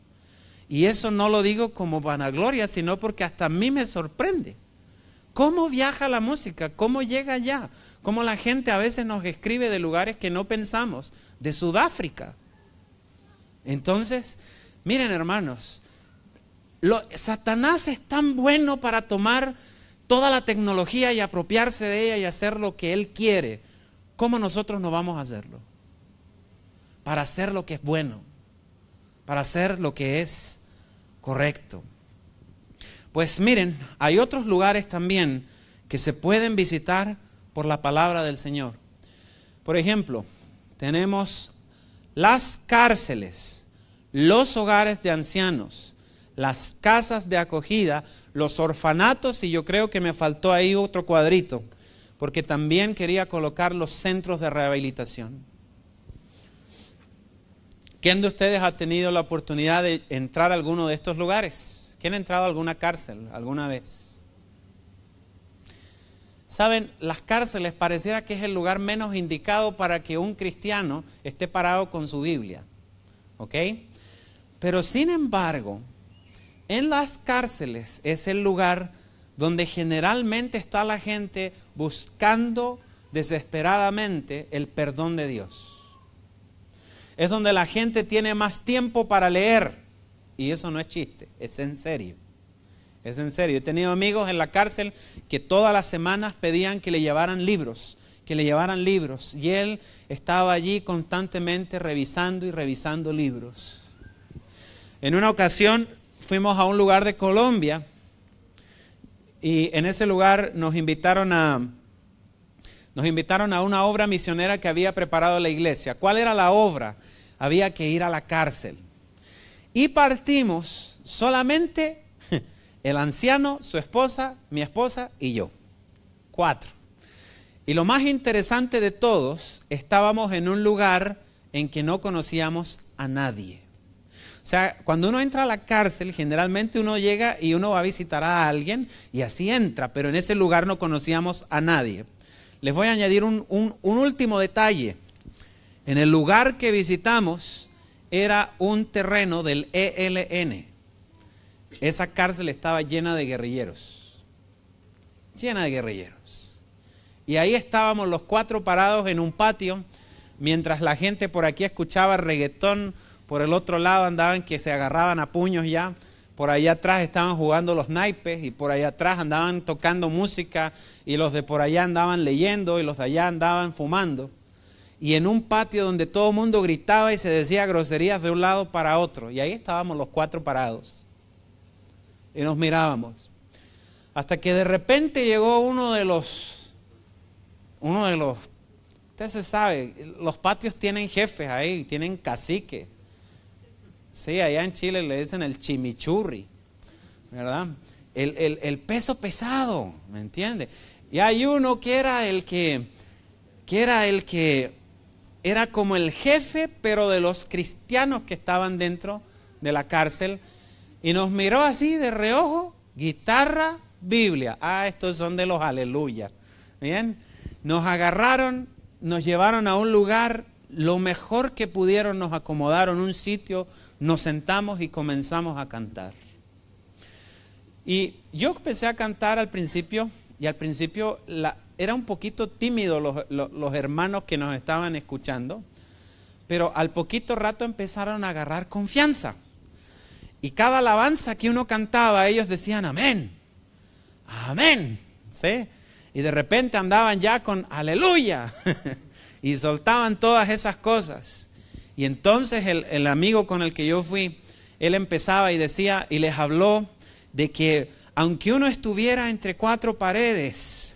Y eso no lo digo como vanagloria, sino porque hasta a mí me sorprende ¿Cómo viaja la música? ¿Cómo llega allá? ¿Cómo la gente a veces nos escribe de lugares que no pensamos? De Sudáfrica. Entonces, miren hermanos, Satanás es tan bueno para tomar toda la tecnología y apropiarse de ella y hacer lo que él quiere. ¿Cómo nosotros no vamos a hacerlo? Para hacer lo que es bueno, para hacer lo que es correcto. Pues miren, hay otros lugares también que se pueden visitar por la palabra del Señor. Por ejemplo, tenemos las cárceles, los hogares de ancianos, las casas de acogida, los orfanatos y yo creo que me faltó ahí otro cuadrito, porque también quería colocar los centros de rehabilitación. ¿Quién de ustedes ha tenido la oportunidad de entrar a alguno de estos lugares? ¿Quién ha entrado a alguna cárcel alguna vez? Saben, las cárceles pareciera que es el lugar menos indicado para que un cristiano esté parado con su Biblia. ¿Ok? Pero sin embargo, en las cárceles es el lugar donde generalmente está la gente buscando desesperadamente el perdón de Dios. Es donde la gente tiene más tiempo para leer y eso no es chiste, es en serio. Es en serio. He tenido amigos en la cárcel que todas las semanas pedían que le llevaran libros, que le llevaran libros. Y él estaba allí constantemente revisando y revisando libros. En una ocasión fuimos a un lugar de Colombia y en ese lugar nos invitaron a, nos invitaron a una obra misionera que había preparado la iglesia. ¿Cuál era la obra? Había que ir a la cárcel y partimos solamente <laughs> el anciano, su esposa, mi esposa y yo. Cuatro. Y lo más interesante de todos, estábamos en un lugar en que no conocíamos a nadie. O sea, cuando uno entra a la cárcel, generalmente uno llega y uno va a visitar a alguien y así entra, pero en ese lugar no conocíamos a nadie. Les voy a añadir un, último detalle. En el lugar que visitamos, era un terreno del ELN. Esa cárcel estaba llena de guerrilleros. Llena de guerrilleros. Y ahí estábamos los cuatro parados en un patio, mientras la gente por aquí escuchaba reggaetón, por el otro lado andaban que se agarraban a puños ya, por allá atrás estaban jugando los naipes y por allá atrás andaban tocando música y los de por allá andaban leyendo y los de allá andaban fumando y en un patio donde todo el mundo gritaba y se decía groserías de un lado para otro. Y ahí estábamos los cuatro parados y nos mirábamos. Hasta que de repente llegó uno de los, uno de los, usted se sabe, los patios tienen jefes ahí, tienen cacique Sí, allá en Chile le dicen el chimichurri, ¿verdad? El, el peso pesado, ¿me entiende? Y hay uno que era el que, que era el que era como el jefe, pero de los cristianos que estaban dentro de la cárcel. Y nos miró así de reojo, guitarra, Biblia. Ah, estos son de los aleluyas. Bien, nos agarraron, nos llevaron a un lugar, lo mejor que pudieron, nos acomodaron un sitio, nos sentamos y comenzamos a cantar. Y yo empecé a cantar al principio, y al principio la, era un poquito tímido los, hermanos que nos estaban escuchando, pero al poquito rato empezaron a agarrar confianza. Y cada alabanza que uno cantaba, ellos decían, amén, amén. ¿Sí? Y de repente andaban ya con aleluya <laughs> y soltaban todas esas cosas. Y entonces el, el, amigo con el que yo fui, él empezaba y decía y les habló de que aunque uno estuviera entre cuatro paredes,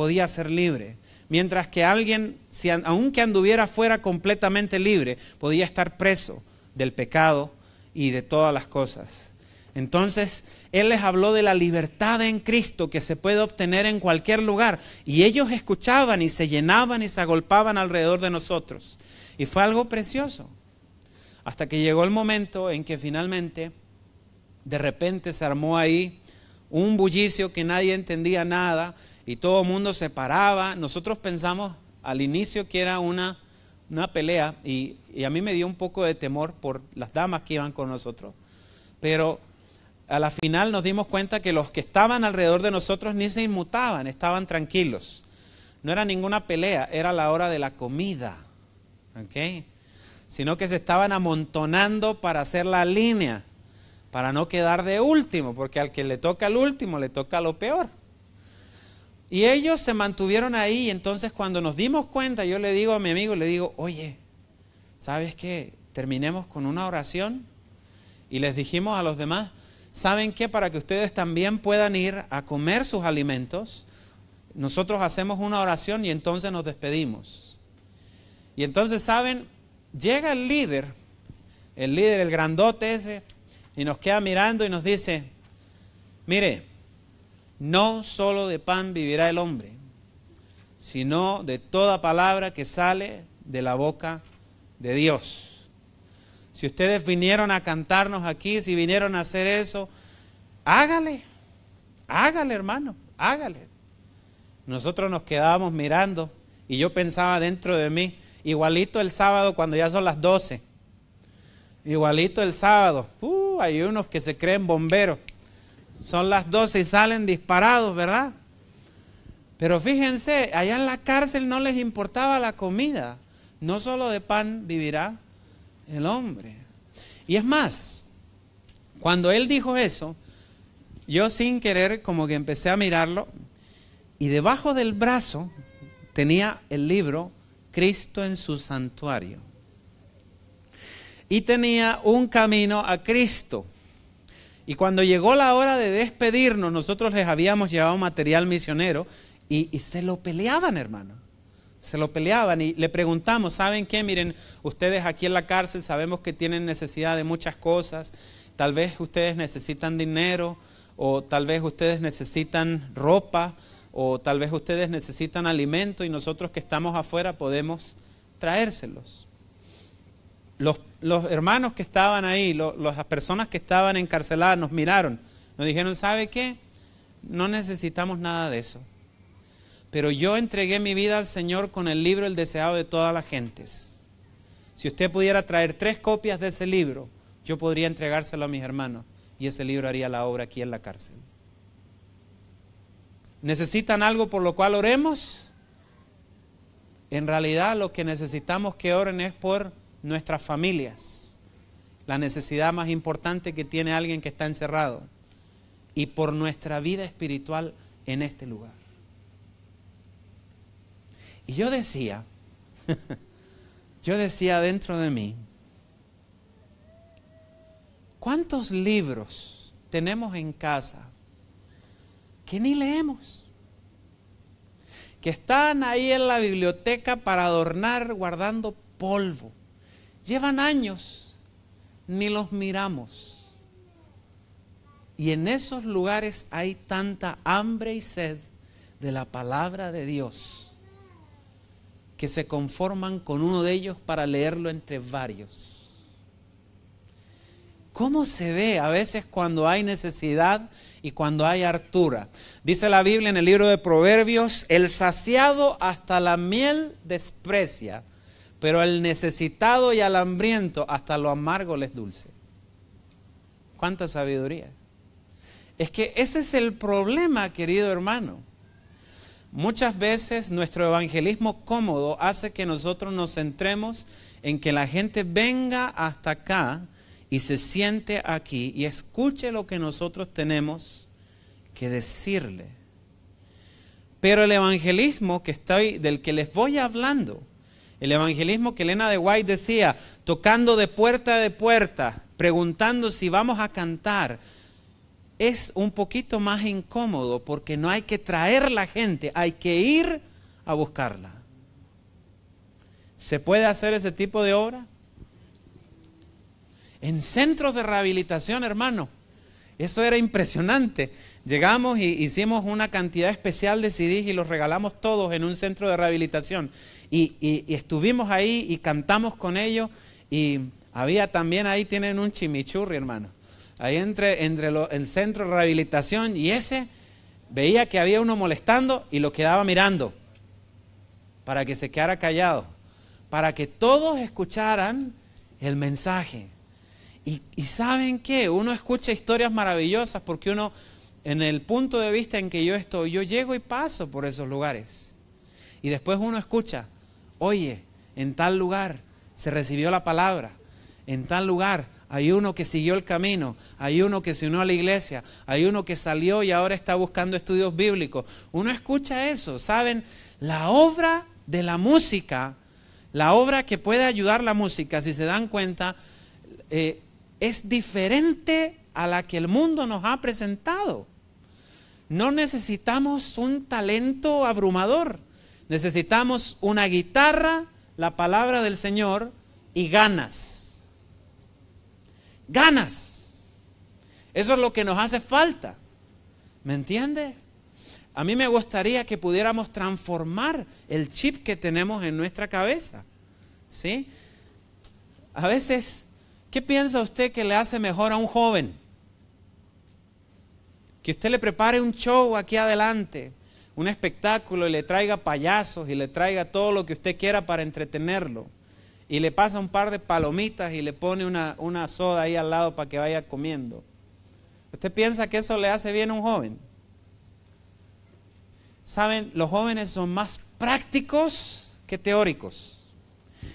podía ser libre. Mientras que alguien, si, aunque anduviera fuera completamente libre, podía estar preso del pecado y de todas las cosas. Entonces, Él les habló de la libertad en Cristo que se puede obtener en cualquier lugar. Y ellos escuchaban y se llenaban y se agolpaban alrededor de nosotros. Y fue algo precioso. Hasta que llegó el momento en que finalmente, de repente se armó ahí un bullicio que nadie entendía nada y todo el mundo se paraba. Nosotros pensamos al inicio que era una, una pelea y, a mí me dio un poco de temor por las damas que iban con nosotros. Pero a la final nos dimos cuenta que los que estaban alrededor de nosotros ni se inmutaban, estaban tranquilos. No era ninguna pelea, era la hora de la comida. Sino que se estaban amontonando para hacer la línea, para no quedar de último, porque al que le toca el último le toca lo peor. Y ellos se mantuvieron ahí. Y entonces cuando nos dimos cuenta, yo le digo a mi amigo, le digo, oye, ¿sabes qué? Terminemos con una oración. Y les dijimos a los demás, ¿saben qué? Para que ustedes también puedan ir a comer sus alimentos, nosotros hacemos una oración y entonces nos despedimos. Y entonces, ¿saben? Llega el líder, el líder, el grandote ese, y nos queda mirando y nos dice, mire, no solo de pan vivirá el hombre, sino de toda palabra que sale de la boca de Dios. Si ustedes vinieron a cantarnos aquí, si vinieron a hacer eso, hágale, hágale hermano, hágale. Nosotros nos quedábamos mirando y yo pensaba dentro de mí, igualito el sábado cuando ya son las 12, igualito el sábado, uh, hay unos que se creen bomberos son las 12 y salen disparados, ¿verdad? Pero fíjense, allá en la cárcel no les importaba la comida. No solo de pan vivirá el hombre. Y es más, cuando él dijo eso, yo sin querer como que empecé a mirarlo y debajo del brazo tenía el libro Cristo en su santuario. Y tenía un camino a Cristo. Y cuando llegó la hora de despedirnos, nosotros les habíamos llevado material misionero y, se lo peleaban, hermano. Se lo peleaban y le preguntamos, ¿saben qué? Miren, ustedes aquí en la cárcel sabemos que tienen necesidad de muchas cosas. Tal vez ustedes necesitan dinero o tal vez ustedes necesitan ropa o tal vez ustedes necesitan alimento y nosotros que estamos afuera podemos traérselos. Los, hermanos que estaban ahí, las personas que estaban encarceladas, nos miraron. Nos dijeron, ¿sabe qué? No necesitamos nada de eso. Pero yo entregué mi vida al Señor con el libro El deseado de todas las gentes. Si usted pudiera traer tres copias de ese libro, yo podría entregárselo a mis hermanos y ese libro haría la obra aquí en la cárcel. ¿Necesitan algo por lo cual oremos? En realidad lo que necesitamos que oren es por nuestras familias, la necesidad más importante que tiene alguien que está encerrado y por nuestra vida espiritual en este lugar. Y yo decía, <laughs> yo decía dentro de mí, ¿cuántos libros tenemos en casa que ni leemos? Que están ahí en la biblioteca para adornar guardando polvo. Llevan años, ni los miramos. Y en esos lugares hay tanta hambre y sed de la palabra de Dios que se conforman con uno de ellos para leerlo entre varios. ¿Cómo se ve a veces cuando hay necesidad y cuando hay hartura? Dice la Biblia en el libro de Proverbios, el saciado hasta la miel desprecia, pero al necesitado y al hambriento, hasta lo amargo les dulce. ¿Cuánta sabiduría? Es que ese es el problema, querido hermano. Muchas veces nuestro evangelismo cómodo hace que nosotros nos centremos en que la gente venga hasta acá y se siente aquí y escuche lo que nosotros tenemos que decirle. Pero el evangelismo que estoy, del que les voy hablando el evangelismo que Elena de White decía, tocando de puerta de puerta, preguntando si vamos a cantar, es un poquito más incómodo porque no hay que traer la gente, hay que ir a buscarla. ¿Se puede hacer ese tipo de obra? En centros de rehabilitación, hermano. Eso era impresionante. Llegamos y e hicimos una cantidad especial de CDs y los regalamos todos en un centro de rehabilitación. Y, estuvimos ahí y cantamos con ellos. Y había también ahí, tienen un chimichurri, hermano. Ahí entre, entre el centro de rehabilitación y ese veía que había uno molestando y lo quedaba mirando para que se quedara callado, para que todos escucharan el mensaje. Y, y, saben qué, uno escucha historias maravillosas porque uno en el punto de vista en que yo estoy, yo llego y paso por esos lugares. Y después uno escucha, oye, en tal lugar se recibió la palabra, en tal lugar hay uno que siguió el camino, hay uno que se unió a la iglesia, hay uno que salió y ahora está buscando estudios bíblicos. Uno escucha eso, ¿saben? La obra de la música, la obra que puede ayudar la música, si se dan cuenta, eh, es diferente a la que el mundo nos ha presentado. No necesitamos un talento abrumador. Necesitamos una guitarra, la palabra del Señor y ganas. Ganas. Eso es lo que nos hace falta. ¿Me entiende? A mí me gustaría que pudiéramos transformar el chip que tenemos en nuestra cabeza. ¿Sí? A veces, ¿qué piensa usted que le hace mejor a un joven? Que usted le prepare un show aquí adelante, un espectáculo y le traiga payasos y le traiga todo lo que usted quiera para entretenerlo. Y le pasa un par de palomitas y le pone una, soda ahí al lado para que vaya comiendo. ¿Usted piensa que eso le hace bien a un joven? Saben, los jóvenes son más prácticos que teóricos.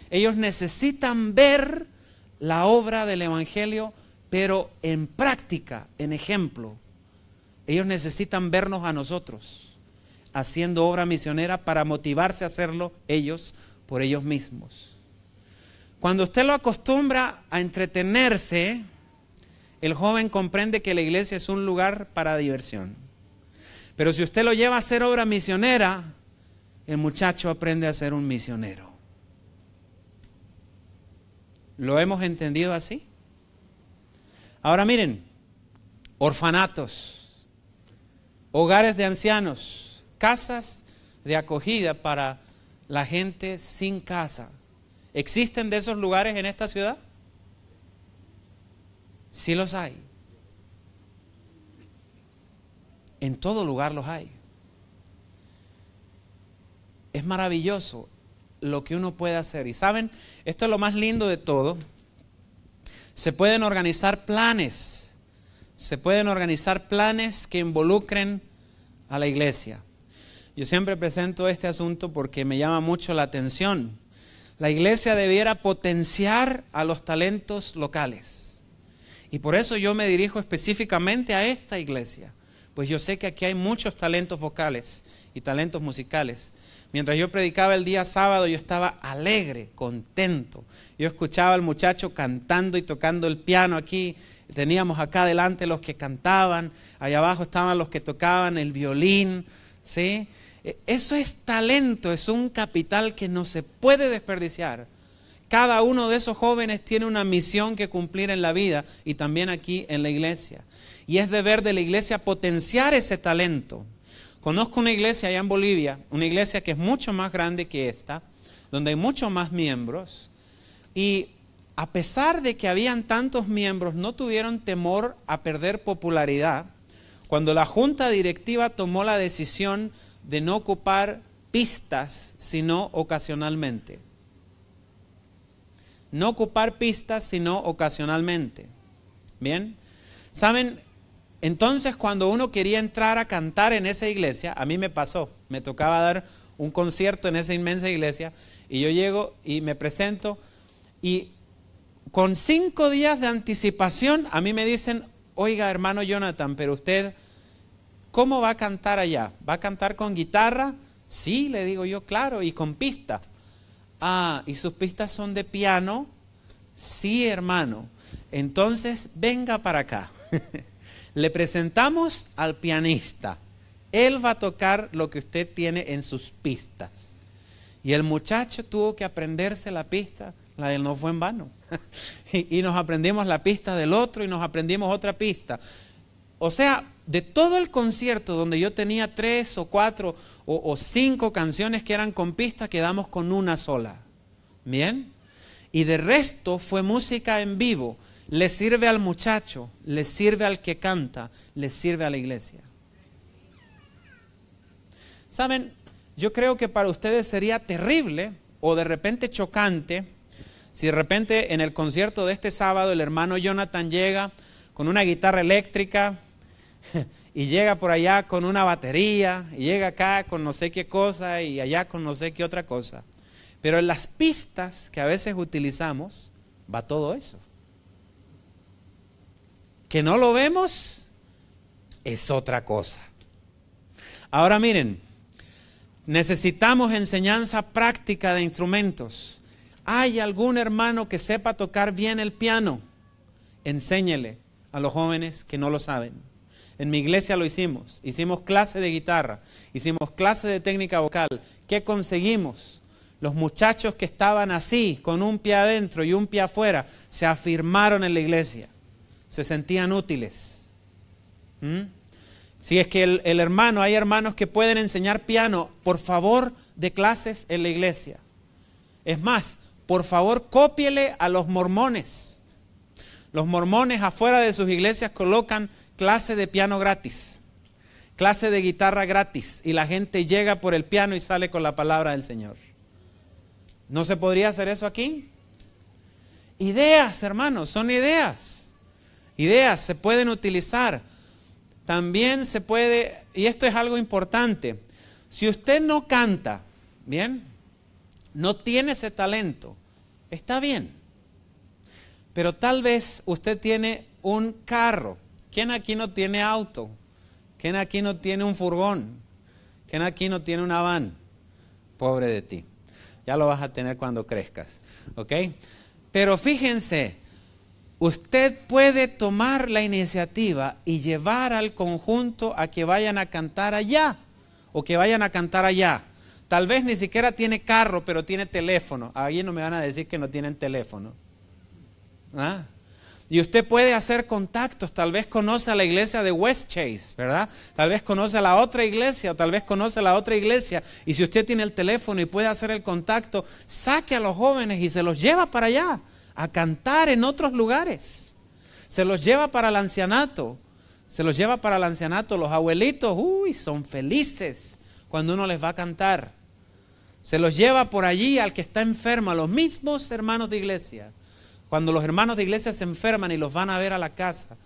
Ellos necesitan ver la obra del Evangelio, pero en práctica, en ejemplo. Ellos necesitan vernos a nosotros haciendo obra misionera para motivarse a hacerlo ellos por ellos mismos. Cuando usted lo acostumbra a entretenerse, el joven comprende que la iglesia es un lugar para diversión. Pero si usted lo lleva a hacer obra misionera, el muchacho aprende a ser un misionero. ¿Lo hemos entendido así? Ahora miren, orfanatos hogares de ancianos, casas de acogida para la gente sin casa. ¿Existen de esos lugares en esta ciudad? Sí los hay. En todo lugar los hay. Es maravilloso lo que uno puede hacer. Y saben, esto es lo más lindo de todo. Se pueden organizar planes se pueden organizar planes que involucren a la iglesia. Yo siempre presento este asunto porque me llama mucho la atención. La iglesia debiera potenciar a los talentos locales. Y por eso yo me dirijo específicamente a esta iglesia, pues yo sé que aquí hay muchos talentos vocales y talentos musicales. Mientras yo predicaba el día sábado, yo estaba alegre, contento. Yo escuchaba al muchacho cantando y tocando el piano aquí Teníamos acá adelante los que cantaban, allá abajo estaban los que tocaban el violín, ¿sí? E, eso es talento, es un capital que no se puede desperdiciar. Cada uno de esos jóvenes tiene una misión que cumplir en la vida y también aquí en la iglesia. Y es deber de la iglesia potenciar ese talento. Conozco una iglesia allá en Bolivia, una iglesia que es mucho más grande que esta, donde hay muchos más miembros. Y a pesar de que habían tantos miembros, no tuvieron temor a perder popularidad cuando la junta directiva tomó la decisión de no ocupar pistas, sino ocasionalmente. No ocupar pistas, sino ocasionalmente. ¿Bien? ¿Saben? Entonces cuando uno quería entrar a cantar en esa iglesia, a mí me pasó, me tocaba dar un concierto en esa inmensa iglesia, y yo llego y me presento, y con cinco días de anticipación, a mí me dicen, oiga hermano Jonathan, pero usted, ¿cómo va a cantar allá? ¿Va a cantar con guitarra? Sí, le digo yo, claro, y con pista. Ah, ¿y sus pistas son de piano? Sí, hermano. Entonces, venga para acá. <laughs> le presentamos al pianista. Él va a tocar lo que usted tiene en sus pistas. Y el muchacho tuvo que aprenderse la pista la del no fue en vano. <laughs> y, nos aprendimos la pista del otro y nos aprendimos otra pista. O sea, de todo el concierto donde yo tenía tres o cuatro o, cinco canciones que eran con pista, quedamos con una sola. ¿Bien? Y de resto fue música en vivo. Le sirve al muchacho, le sirve al que canta, le sirve a la iglesia. Saben, yo creo que para ustedes sería terrible o de repente chocante si de repente en el concierto de este sábado el hermano Jonathan llega con una guitarra eléctrica <laughs> y llega por allá con una batería y llega acá con no sé qué cosa y allá con no sé qué otra cosa. Pero en las pistas que a veces utilizamos va todo eso. Que no lo vemos es otra cosa. Ahora miren, necesitamos enseñanza práctica de instrumentos. ¿Hay algún hermano que sepa tocar bien el piano? Enséñele a los jóvenes que no lo saben. En mi iglesia lo hicimos. Hicimos clases de guitarra, hicimos clases de técnica vocal. ¿Qué conseguimos? Los muchachos que estaban así, con un pie adentro y un pie afuera, se afirmaron en la iglesia. Se sentían útiles. ¿Mm? Si es que el, hermano, hay hermanos que pueden enseñar piano, por favor, de clases en la iglesia. Es más, por favor cópiele a los mormones. Los mormones afuera de sus iglesias colocan clase de piano gratis, clase de guitarra gratis, y la gente llega por el piano y sale con la palabra del Señor. ¿No se podría hacer eso aquí? Ideas, hermanos, son ideas. Ideas se pueden utilizar. También se puede, y esto es algo importante, si usted no canta, ¿bien? no tiene ese talento, está bien. Pero tal vez usted tiene un carro. ¿Quién aquí no tiene auto? ¿Quién aquí no tiene un furgón? ¿Quién aquí no tiene una van? Pobre de ti. Ya lo vas a tener cuando crezcas. ¿Ok? Pero fíjense, usted puede tomar la iniciativa y llevar al conjunto a que vayan a cantar allá o que vayan a cantar allá. Tal vez ni siquiera tiene carro, pero tiene teléfono. Ahí no me van a decir que no tienen teléfono. ¿Ah? Y usted puede hacer contactos, tal vez conoce a la iglesia de West Chase, ¿verdad? Tal vez conoce a la otra iglesia o tal vez conoce a la otra iglesia. Y si usted tiene el teléfono y puede hacer el contacto, saque a los jóvenes y se los lleva para allá, a cantar en otros lugares. Se los lleva para el ancianato, se los lleva para el ancianato. Los abuelitos, uy, son felices cuando uno les va a cantar. Se los lleva por allí al que está enfermo, a los mismos hermanos de iglesia. Cuando los hermanos de iglesia se enferman y los van a ver a la casa,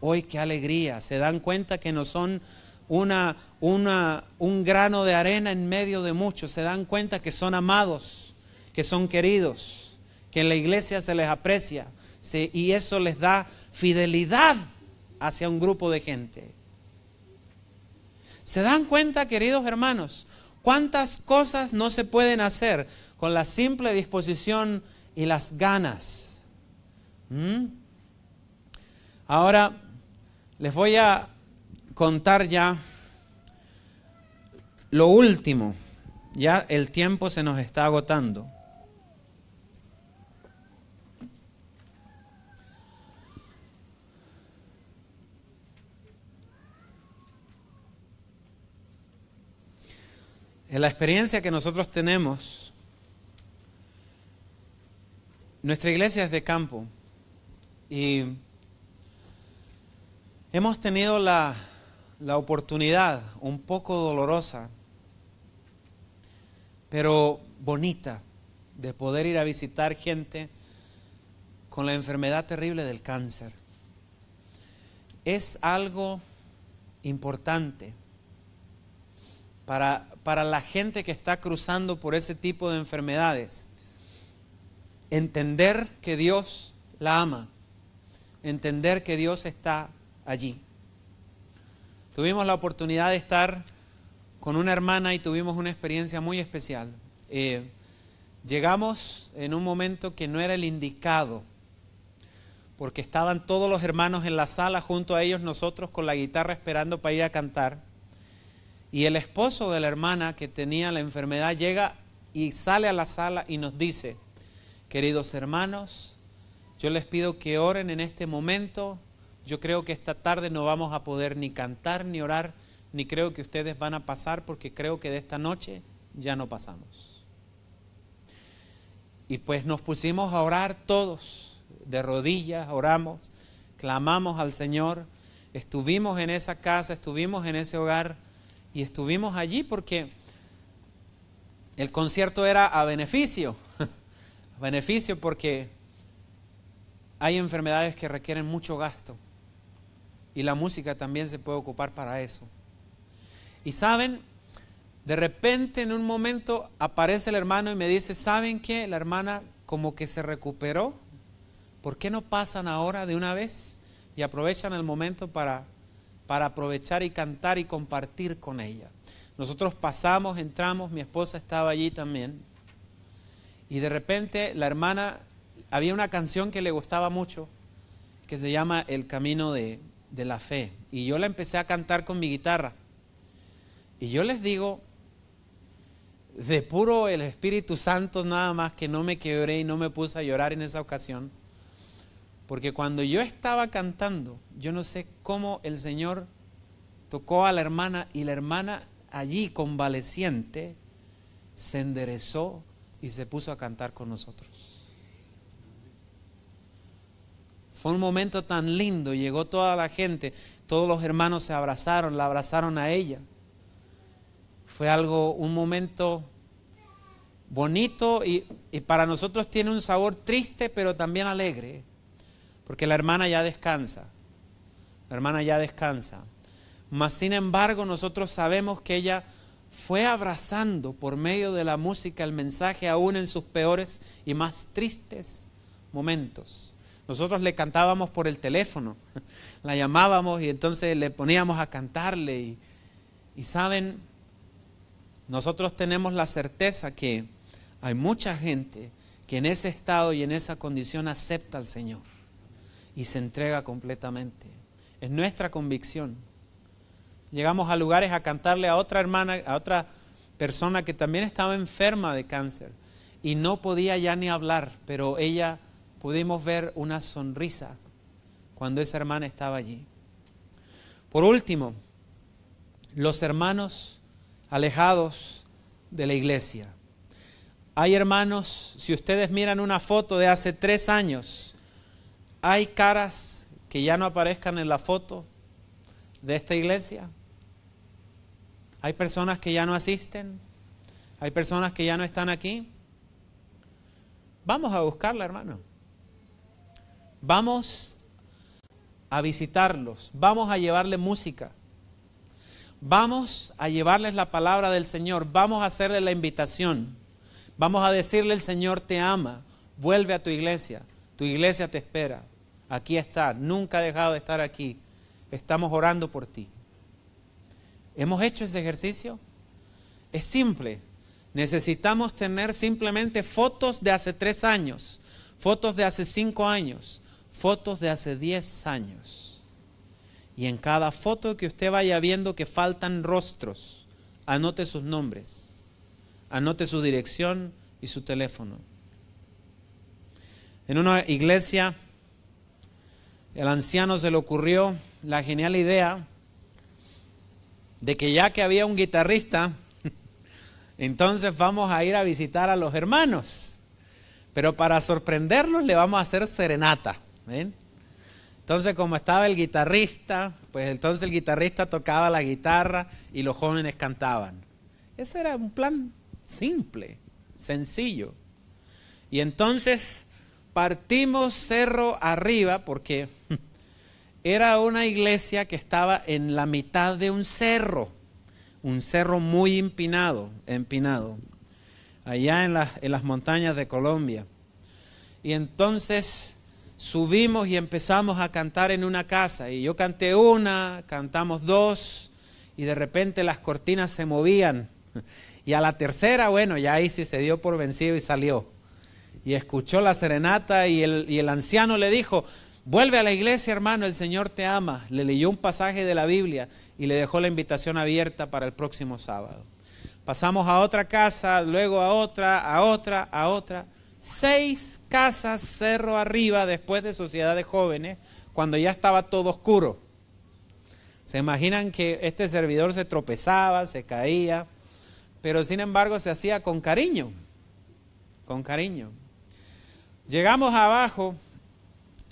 hoy qué alegría! Se dan cuenta que no son una, una, un grano de arena en medio de muchos. Se dan cuenta que son amados, que son queridos, que en la iglesia se les aprecia. y eso les da fidelidad hacia un grupo de gente. ¿Se dan cuenta, queridos hermanos, cuántas cosas no se pueden hacer con la simple disposición y las ganas? ¿Mm? Ahora, les voy a contar ya lo último. Ya el tiempo se nos está agotando. En la experiencia que nosotros tenemos, nuestra iglesia es de campo y hemos tenido la, la oportunidad un poco dolorosa, pero bonita, de poder ir a visitar gente con la enfermedad terrible del cáncer. Es algo importante para para la gente que está cruzando por ese tipo de enfermedades. Entender que Dios la ama. Entender que Dios está allí. Tuvimos la oportunidad de estar con una hermana y tuvimos una experiencia muy especial. Eh, llegamos en un momento que no era el indicado, porque estaban todos los hermanos en la sala junto a ellos, nosotros con la guitarra esperando para ir a cantar. Y el esposo de la hermana que tenía la enfermedad llega y sale a la sala y nos dice, queridos hermanos, yo les pido que oren en este momento. Yo creo que esta tarde no vamos a poder ni cantar ni orar, ni creo que ustedes van a pasar porque creo que de esta noche ya no pasamos. Y pues nos pusimos a orar todos, de rodillas, oramos, clamamos al Señor, estuvimos en esa casa, estuvimos en ese hogar y estuvimos allí porque el concierto era a beneficio, <laughs> a beneficio porque hay enfermedades que requieren mucho gasto y la música también se puede ocupar para eso. Y saben, de repente en un momento aparece el hermano y me dice, ¿saben qué? La hermana como que se recuperó. ¿Por qué no pasan ahora de una vez y aprovechan el momento para para aprovechar y cantar y compartir con ella. Nosotros pasamos, entramos, mi esposa estaba allí también. Y de repente la hermana, había una canción que le gustaba mucho, que se llama El Camino de, la Fe. Y yo la empecé a cantar con mi guitarra. Y yo les digo, de puro el Espíritu Santo nada más que no me quebré y no me puse a llorar en esa ocasión porque cuando yo estaba cantando, yo no sé cómo el Señor tocó a la hermana y la hermana allí convaleciente se enderezó y se puso a cantar con nosotros. Fue un momento tan lindo, llegó toda la gente, todos los hermanos se abrazaron, la abrazaron a ella. Fue algo, un momento bonito y, y para nosotros tiene un sabor triste pero también alegre porque la hermana ya descansa, la hermana ya descansa. Mas sin embargo nosotros sabemos que ella fue abrazando por medio de la música el mensaje aún en sus peores y más tristes momentos. Nosotros le cantábamos por el teléfono, <laughs> la llamábamos y entonces le poníamos a cantarle. Y, y, saben, nosotros tenemos la certeza que hay mucha gente que en ese estado y en esa condición acepta al Señor y se entrega completamente. Es nuestra convicción. Llegamos a lugares a cantarle a otra hermana, a otra persona que también estaba enferma de cáncer y no podía ya ni hablar, pero ella pudimos ver una sonrisa cuando esa hermana estaba allí. Por último, los hermanos alejados de la iglesia. Hay hermanos, si ustedes miran una foto de hace tres años, hay caras que ya no aparezcan en la foto de esta iglesia. Hay personas que ya no asisten. Hay personas que ya no están aquí. Vamos a buscarla, hermano. Vamos a visitarlos. Vamos a llevarle música. Vamos a llevarles la palabra del Señor. Vamos a hacerle la invitación. Vamos a decirle, el Señor te ama. Vuelve a tu iglesia. Tu iglesia te espera. Aquí está, nunca ha dejado de estar aquí. Estamos orando por ti. ¿Hemos hecho ese ejercicio? Es simple. Necesitamos tener simplemente fotos de hace tres años, fotos de hace cinco años, fotos de hace diez años. Y en cada foto que usted vaya viendo que faltan rostros, anote sus nombres, anote su dirección y su teléfono. En una iglesia el anciano se le ocurrió la genial idea de que ya que había un guitarrista, <laughs> entonces vamos a ir a visitar a los hermanos. Pero para sorprenderlos le vamos a hacer serenata. Entonces como estaba el guitarrista, pues entonces el guitarrista tocaba la guitarra y los jóvenes cantaban. Ese era un plan simple, sencillo. Y entonces Partimos cerro arriba porque <laughs> era una iglesia que estaba en la mitad de un cerro, un cerro muy empinado, empinado, allá en, en las montañas de Colombia. Y entonces subimos y empezamos a cantar en una casa. Y yo canté una, cantamos dos, y de repente las cortinas se movían. <laughs> Y a la tercera, bueno, ya ahí sí se dio por vencido y salió y escuchó la serenata y el, anciano le dijo, vuelve a la iglesia hermano, el Señor te ama. Le leyó un pasaje de la Biblia y le dejó la invitación abierta para el próximo sábado. Pasamos a otra casa, luego a otra, a otra, a otra. Seis casas cerro arriba después de Sociedad de Jóvenes, cuando ya estaba todo oscuro. Se imaginan que este servidor se tropezaba, se caía, pero sin embargo se hacía con cariño, con cariño. Llegamos abajo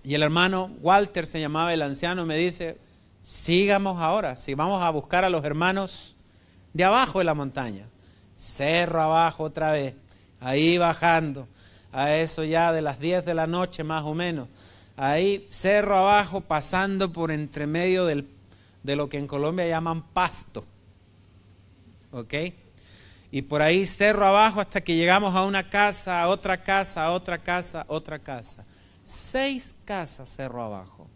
y el hermano Walter se llamaba el anciano, me dice, sigamos ahora, si vamos a buscar a los hermanos de abajo de la montaña, cerro abajo otra vez, ahí bajando, a eso ya de las 10 de la noche más o menos, ahí cerro abajo pasando por entre medio de lo que en Colombia llaman pasto, ¿ok? Y por ahí cerro abajo hasta que llegamos a una casa, a otra casa, a otra casa, otra casa. Seis casas cerro abajo.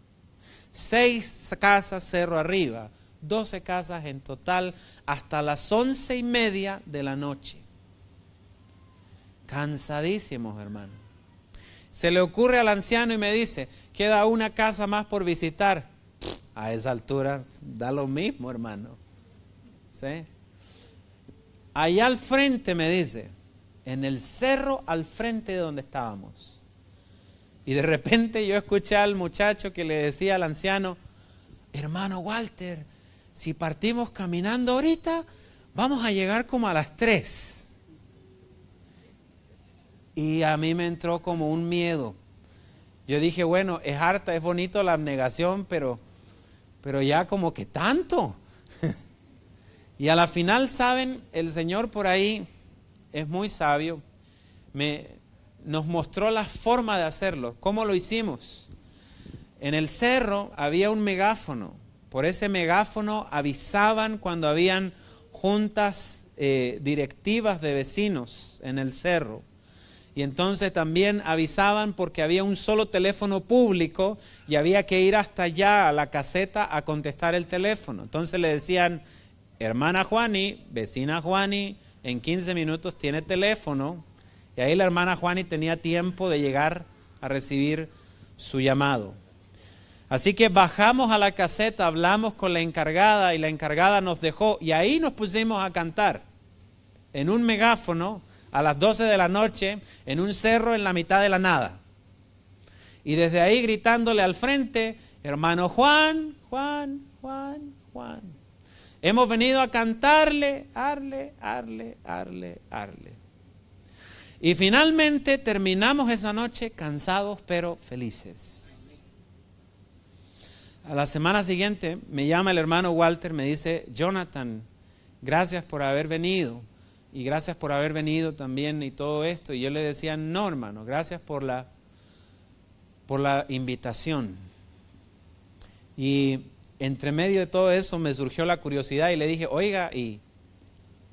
Seis casas cerro arriba. Doce casas en total hasta las once y media de la noche. Cansadísimos, hermano. Se le ocurre al anciano y me dice, queda una casa más por visitar. A esa altura da lo mismo, hermano. ¿Sí? Allá al frente me dice, en el cerro al frente de donde estábamos. Y de repente yo escuché al muchacho que le decía al anciano, hermano Walter, si partimos caminando ahorita, vamos a llegar como a las tres. Y a mí me entró como un miedo. Yo dije, bueno, es harta, es bonito la abnegación, pero, pero ya como que tanto. Y a la final, ¿saben? El Señor por ahí es muy sabio. Me, nos mostró la forma de hacerlo. ¿Cómo lo hicimos? En el cerro había un megáfono. Por ese megáfono avisaban cuando habían juntas eh, directivas de vecinos en el cerro. Y entonces también avisaban porque había un solo teléfono público y había que ir hasta allá a la caseta a contestar el teléfono. Entonces le decían, hermana Juani, vecina Juani, en 15 minutos tiene teléfono. Y ahí la hermana Juani tenía tiempo de llegar a recibir su llamado. Así que bajamos a la caseta, hablamos con la encargada y la encargada nos dejó y ahí nos pusimos a cantar en un megáfono a las 12 de la noche en un cerro en la mitad de la nada. Y desde ahí gritándole al frente, hermano Juan, Juan, Juan, Juan. Hemos venido a cantarle, arle, arle, arle, arle. Y finalmente terminamos esa noche cansados pero felices. A la semana siguiente me llama el hermano Walter, me dice, Jonathan, gracias por haber venido y gracias por haber venido también y todo esto. Y yo le decía, no hermano, gracias por la, por la invitación. Y entre medio de todo eso me surgió la curiosidad y le dije, oiga, ¿y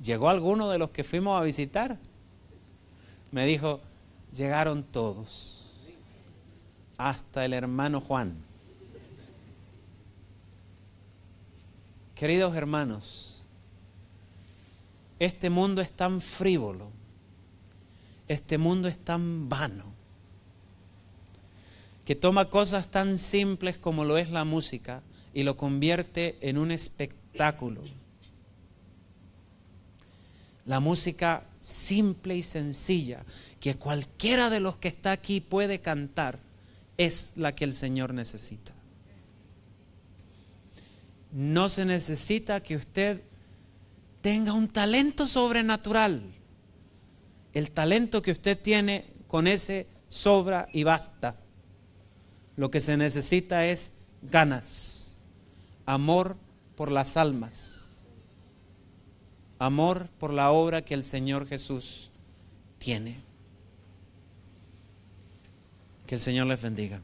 llegó alguno de los que fuimos a visitar? Me dijo, llegaron todos, hasta el hermano Juan. Queridos hermanos, este mundo es tan frívolo, este mundo es tan vano, que toma cosas tan simples como lo es la música, y lo convierte en un espectáculo. La música simple y sencilla que cualquiera de los que está aquí puede cantar es la que el Señor necesita. No se necesita que usted tenga un talento sobrenatural. El talento que usted tiene con ese sobra y basta. Lo que se necesita es ganas amor por las almas, amor por la obra que el Señor Jesús tiene. Que el Señor les bendiga.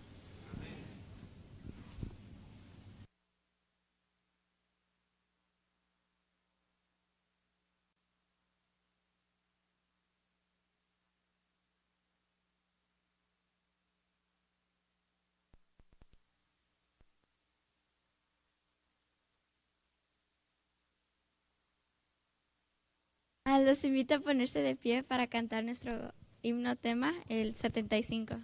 Ah, los invito a ponerse de pie para cantar nuestro himno tema, el 75.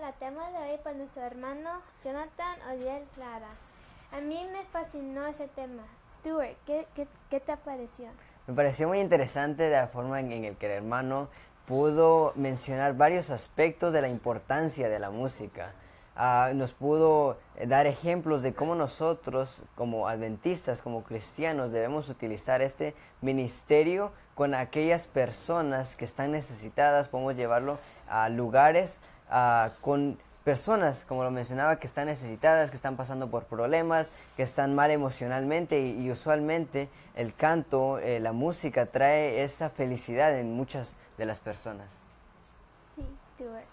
la tema de hoy por nuestro hermano Jonathan Odiel Clara. A mí me fascinó ese tema. Stuart, ¿qué, qué, te pareció? Me pareció muy interesante la forma en, el que el hermano pudo mencionar varios aspectos de la importancia de la música. Ah, nos pudo eh, dar ejemplos de cómo nosotros como adventistas, como cristianos, debemos utilizar este ministerio con aquellas personas que están necesitadas, podemos llevarlo a lugares Ah, con personas, como lo mencionaba, que están necesitadas, que están pasando por problemas, que están mal emocionalmente y, usualmente el canto, eh, la música trae esa felicidad en muchas de las personas. Sí, Stuart.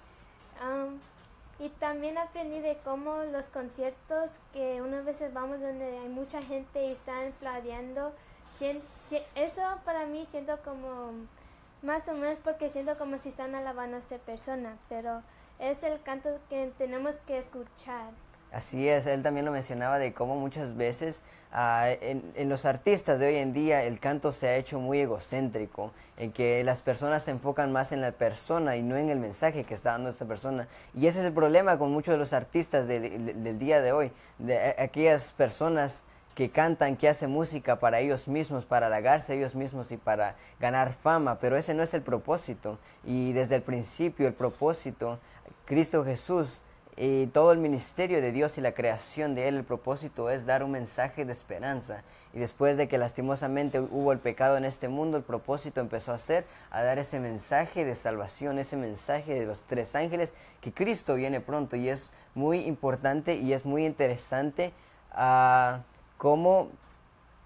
y también aprendí de cómo los conciertos, que unas veces vamos donde hay mucha gente y están fladeando, eso para mí siento como más o menos porque siento como si están alabando a esa persona, pero es el canto que tenemos que escuchar. Así es, él también lo mencionaba de cómo muchas veces ah, en, los artistas de hoy en día el canto se ha hecho muy egocéntrico, en que las personas se enfocan más en la persona y no en el mensaje que está dando esta persona. Y ese es el problema con muchos de los artistas del día de hoy, de aquellas personas que cantan, que hacen música para ellos mismos, para halagarse ellos mismos y para ganar fama, pero ese no es el propósito. Y desde el principio el propósito Cristo Jesús y todo el ministerio de Dios y la creación de Él, el propósito es dar un mensaje de esperanza. Y después de que lastimosamente hubo el pecado en este mundo, el propósito empezó a ser a dar ese mensaje de salvación, ese mensaje de los tres ángeles, que Cristo viene pronto. Y es muy importante y es muy interesante ah, cómo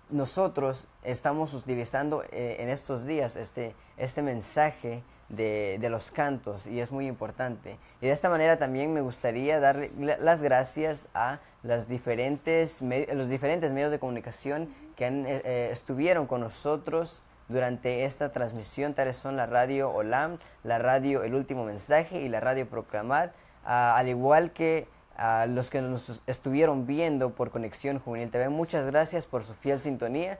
nosotros estamos utilizando eh, en estos días este, este mensaje de, los cantos y es muy importante. Y de esta manera también me gustaría dar las gracias a las diferentes los diferentes medios de comunicación que eh, eh, estuvieron con nosotros durante esta transmisión, tales son la radio OLAM, la radio El Último Mensaje y la radio Proclamad, al igual que a los que nos estuvieron viendo por Conexión Juvenil TV. Muchas gracias por su fiel sintonía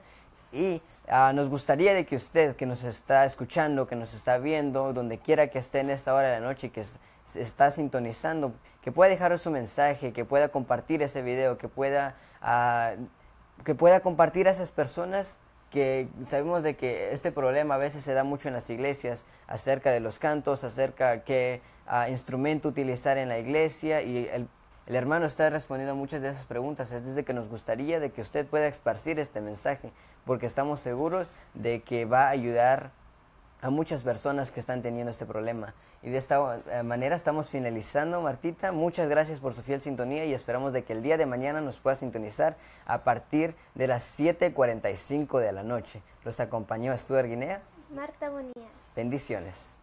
y Ah, nos gustaría de que usted que nos está escuchando, que nos está viendo, donde quiera que esté en esta hora de la noche que se está sintonizando, que pueda dejar su mensaje, que pueda compartir ese video, que pueda, ah, que pueda compartir a esas personas que sabemos de que este problema a veces se da mucho en las iglesias acerca de los cantos, acerca qué ah, instrumento utilizar en la iglesia y el el hermano está respondiendo a muchas de esas preguntas, es desde que nos gustaría de que usted pueda esparcir este mensaje, porque estamos seguros de que va a ayudar a muchas personas que están teniendo este problema. Y de esta eh, manera estamos finalizando, Martita. Muchas gracias por su fiel sintonía y esperamos de que el día de mañana nos pueda sintonizar a partir de las 7.45 de la noche. Los acompañó Stuart Guinea. Marta Bonilla. Bendiciones.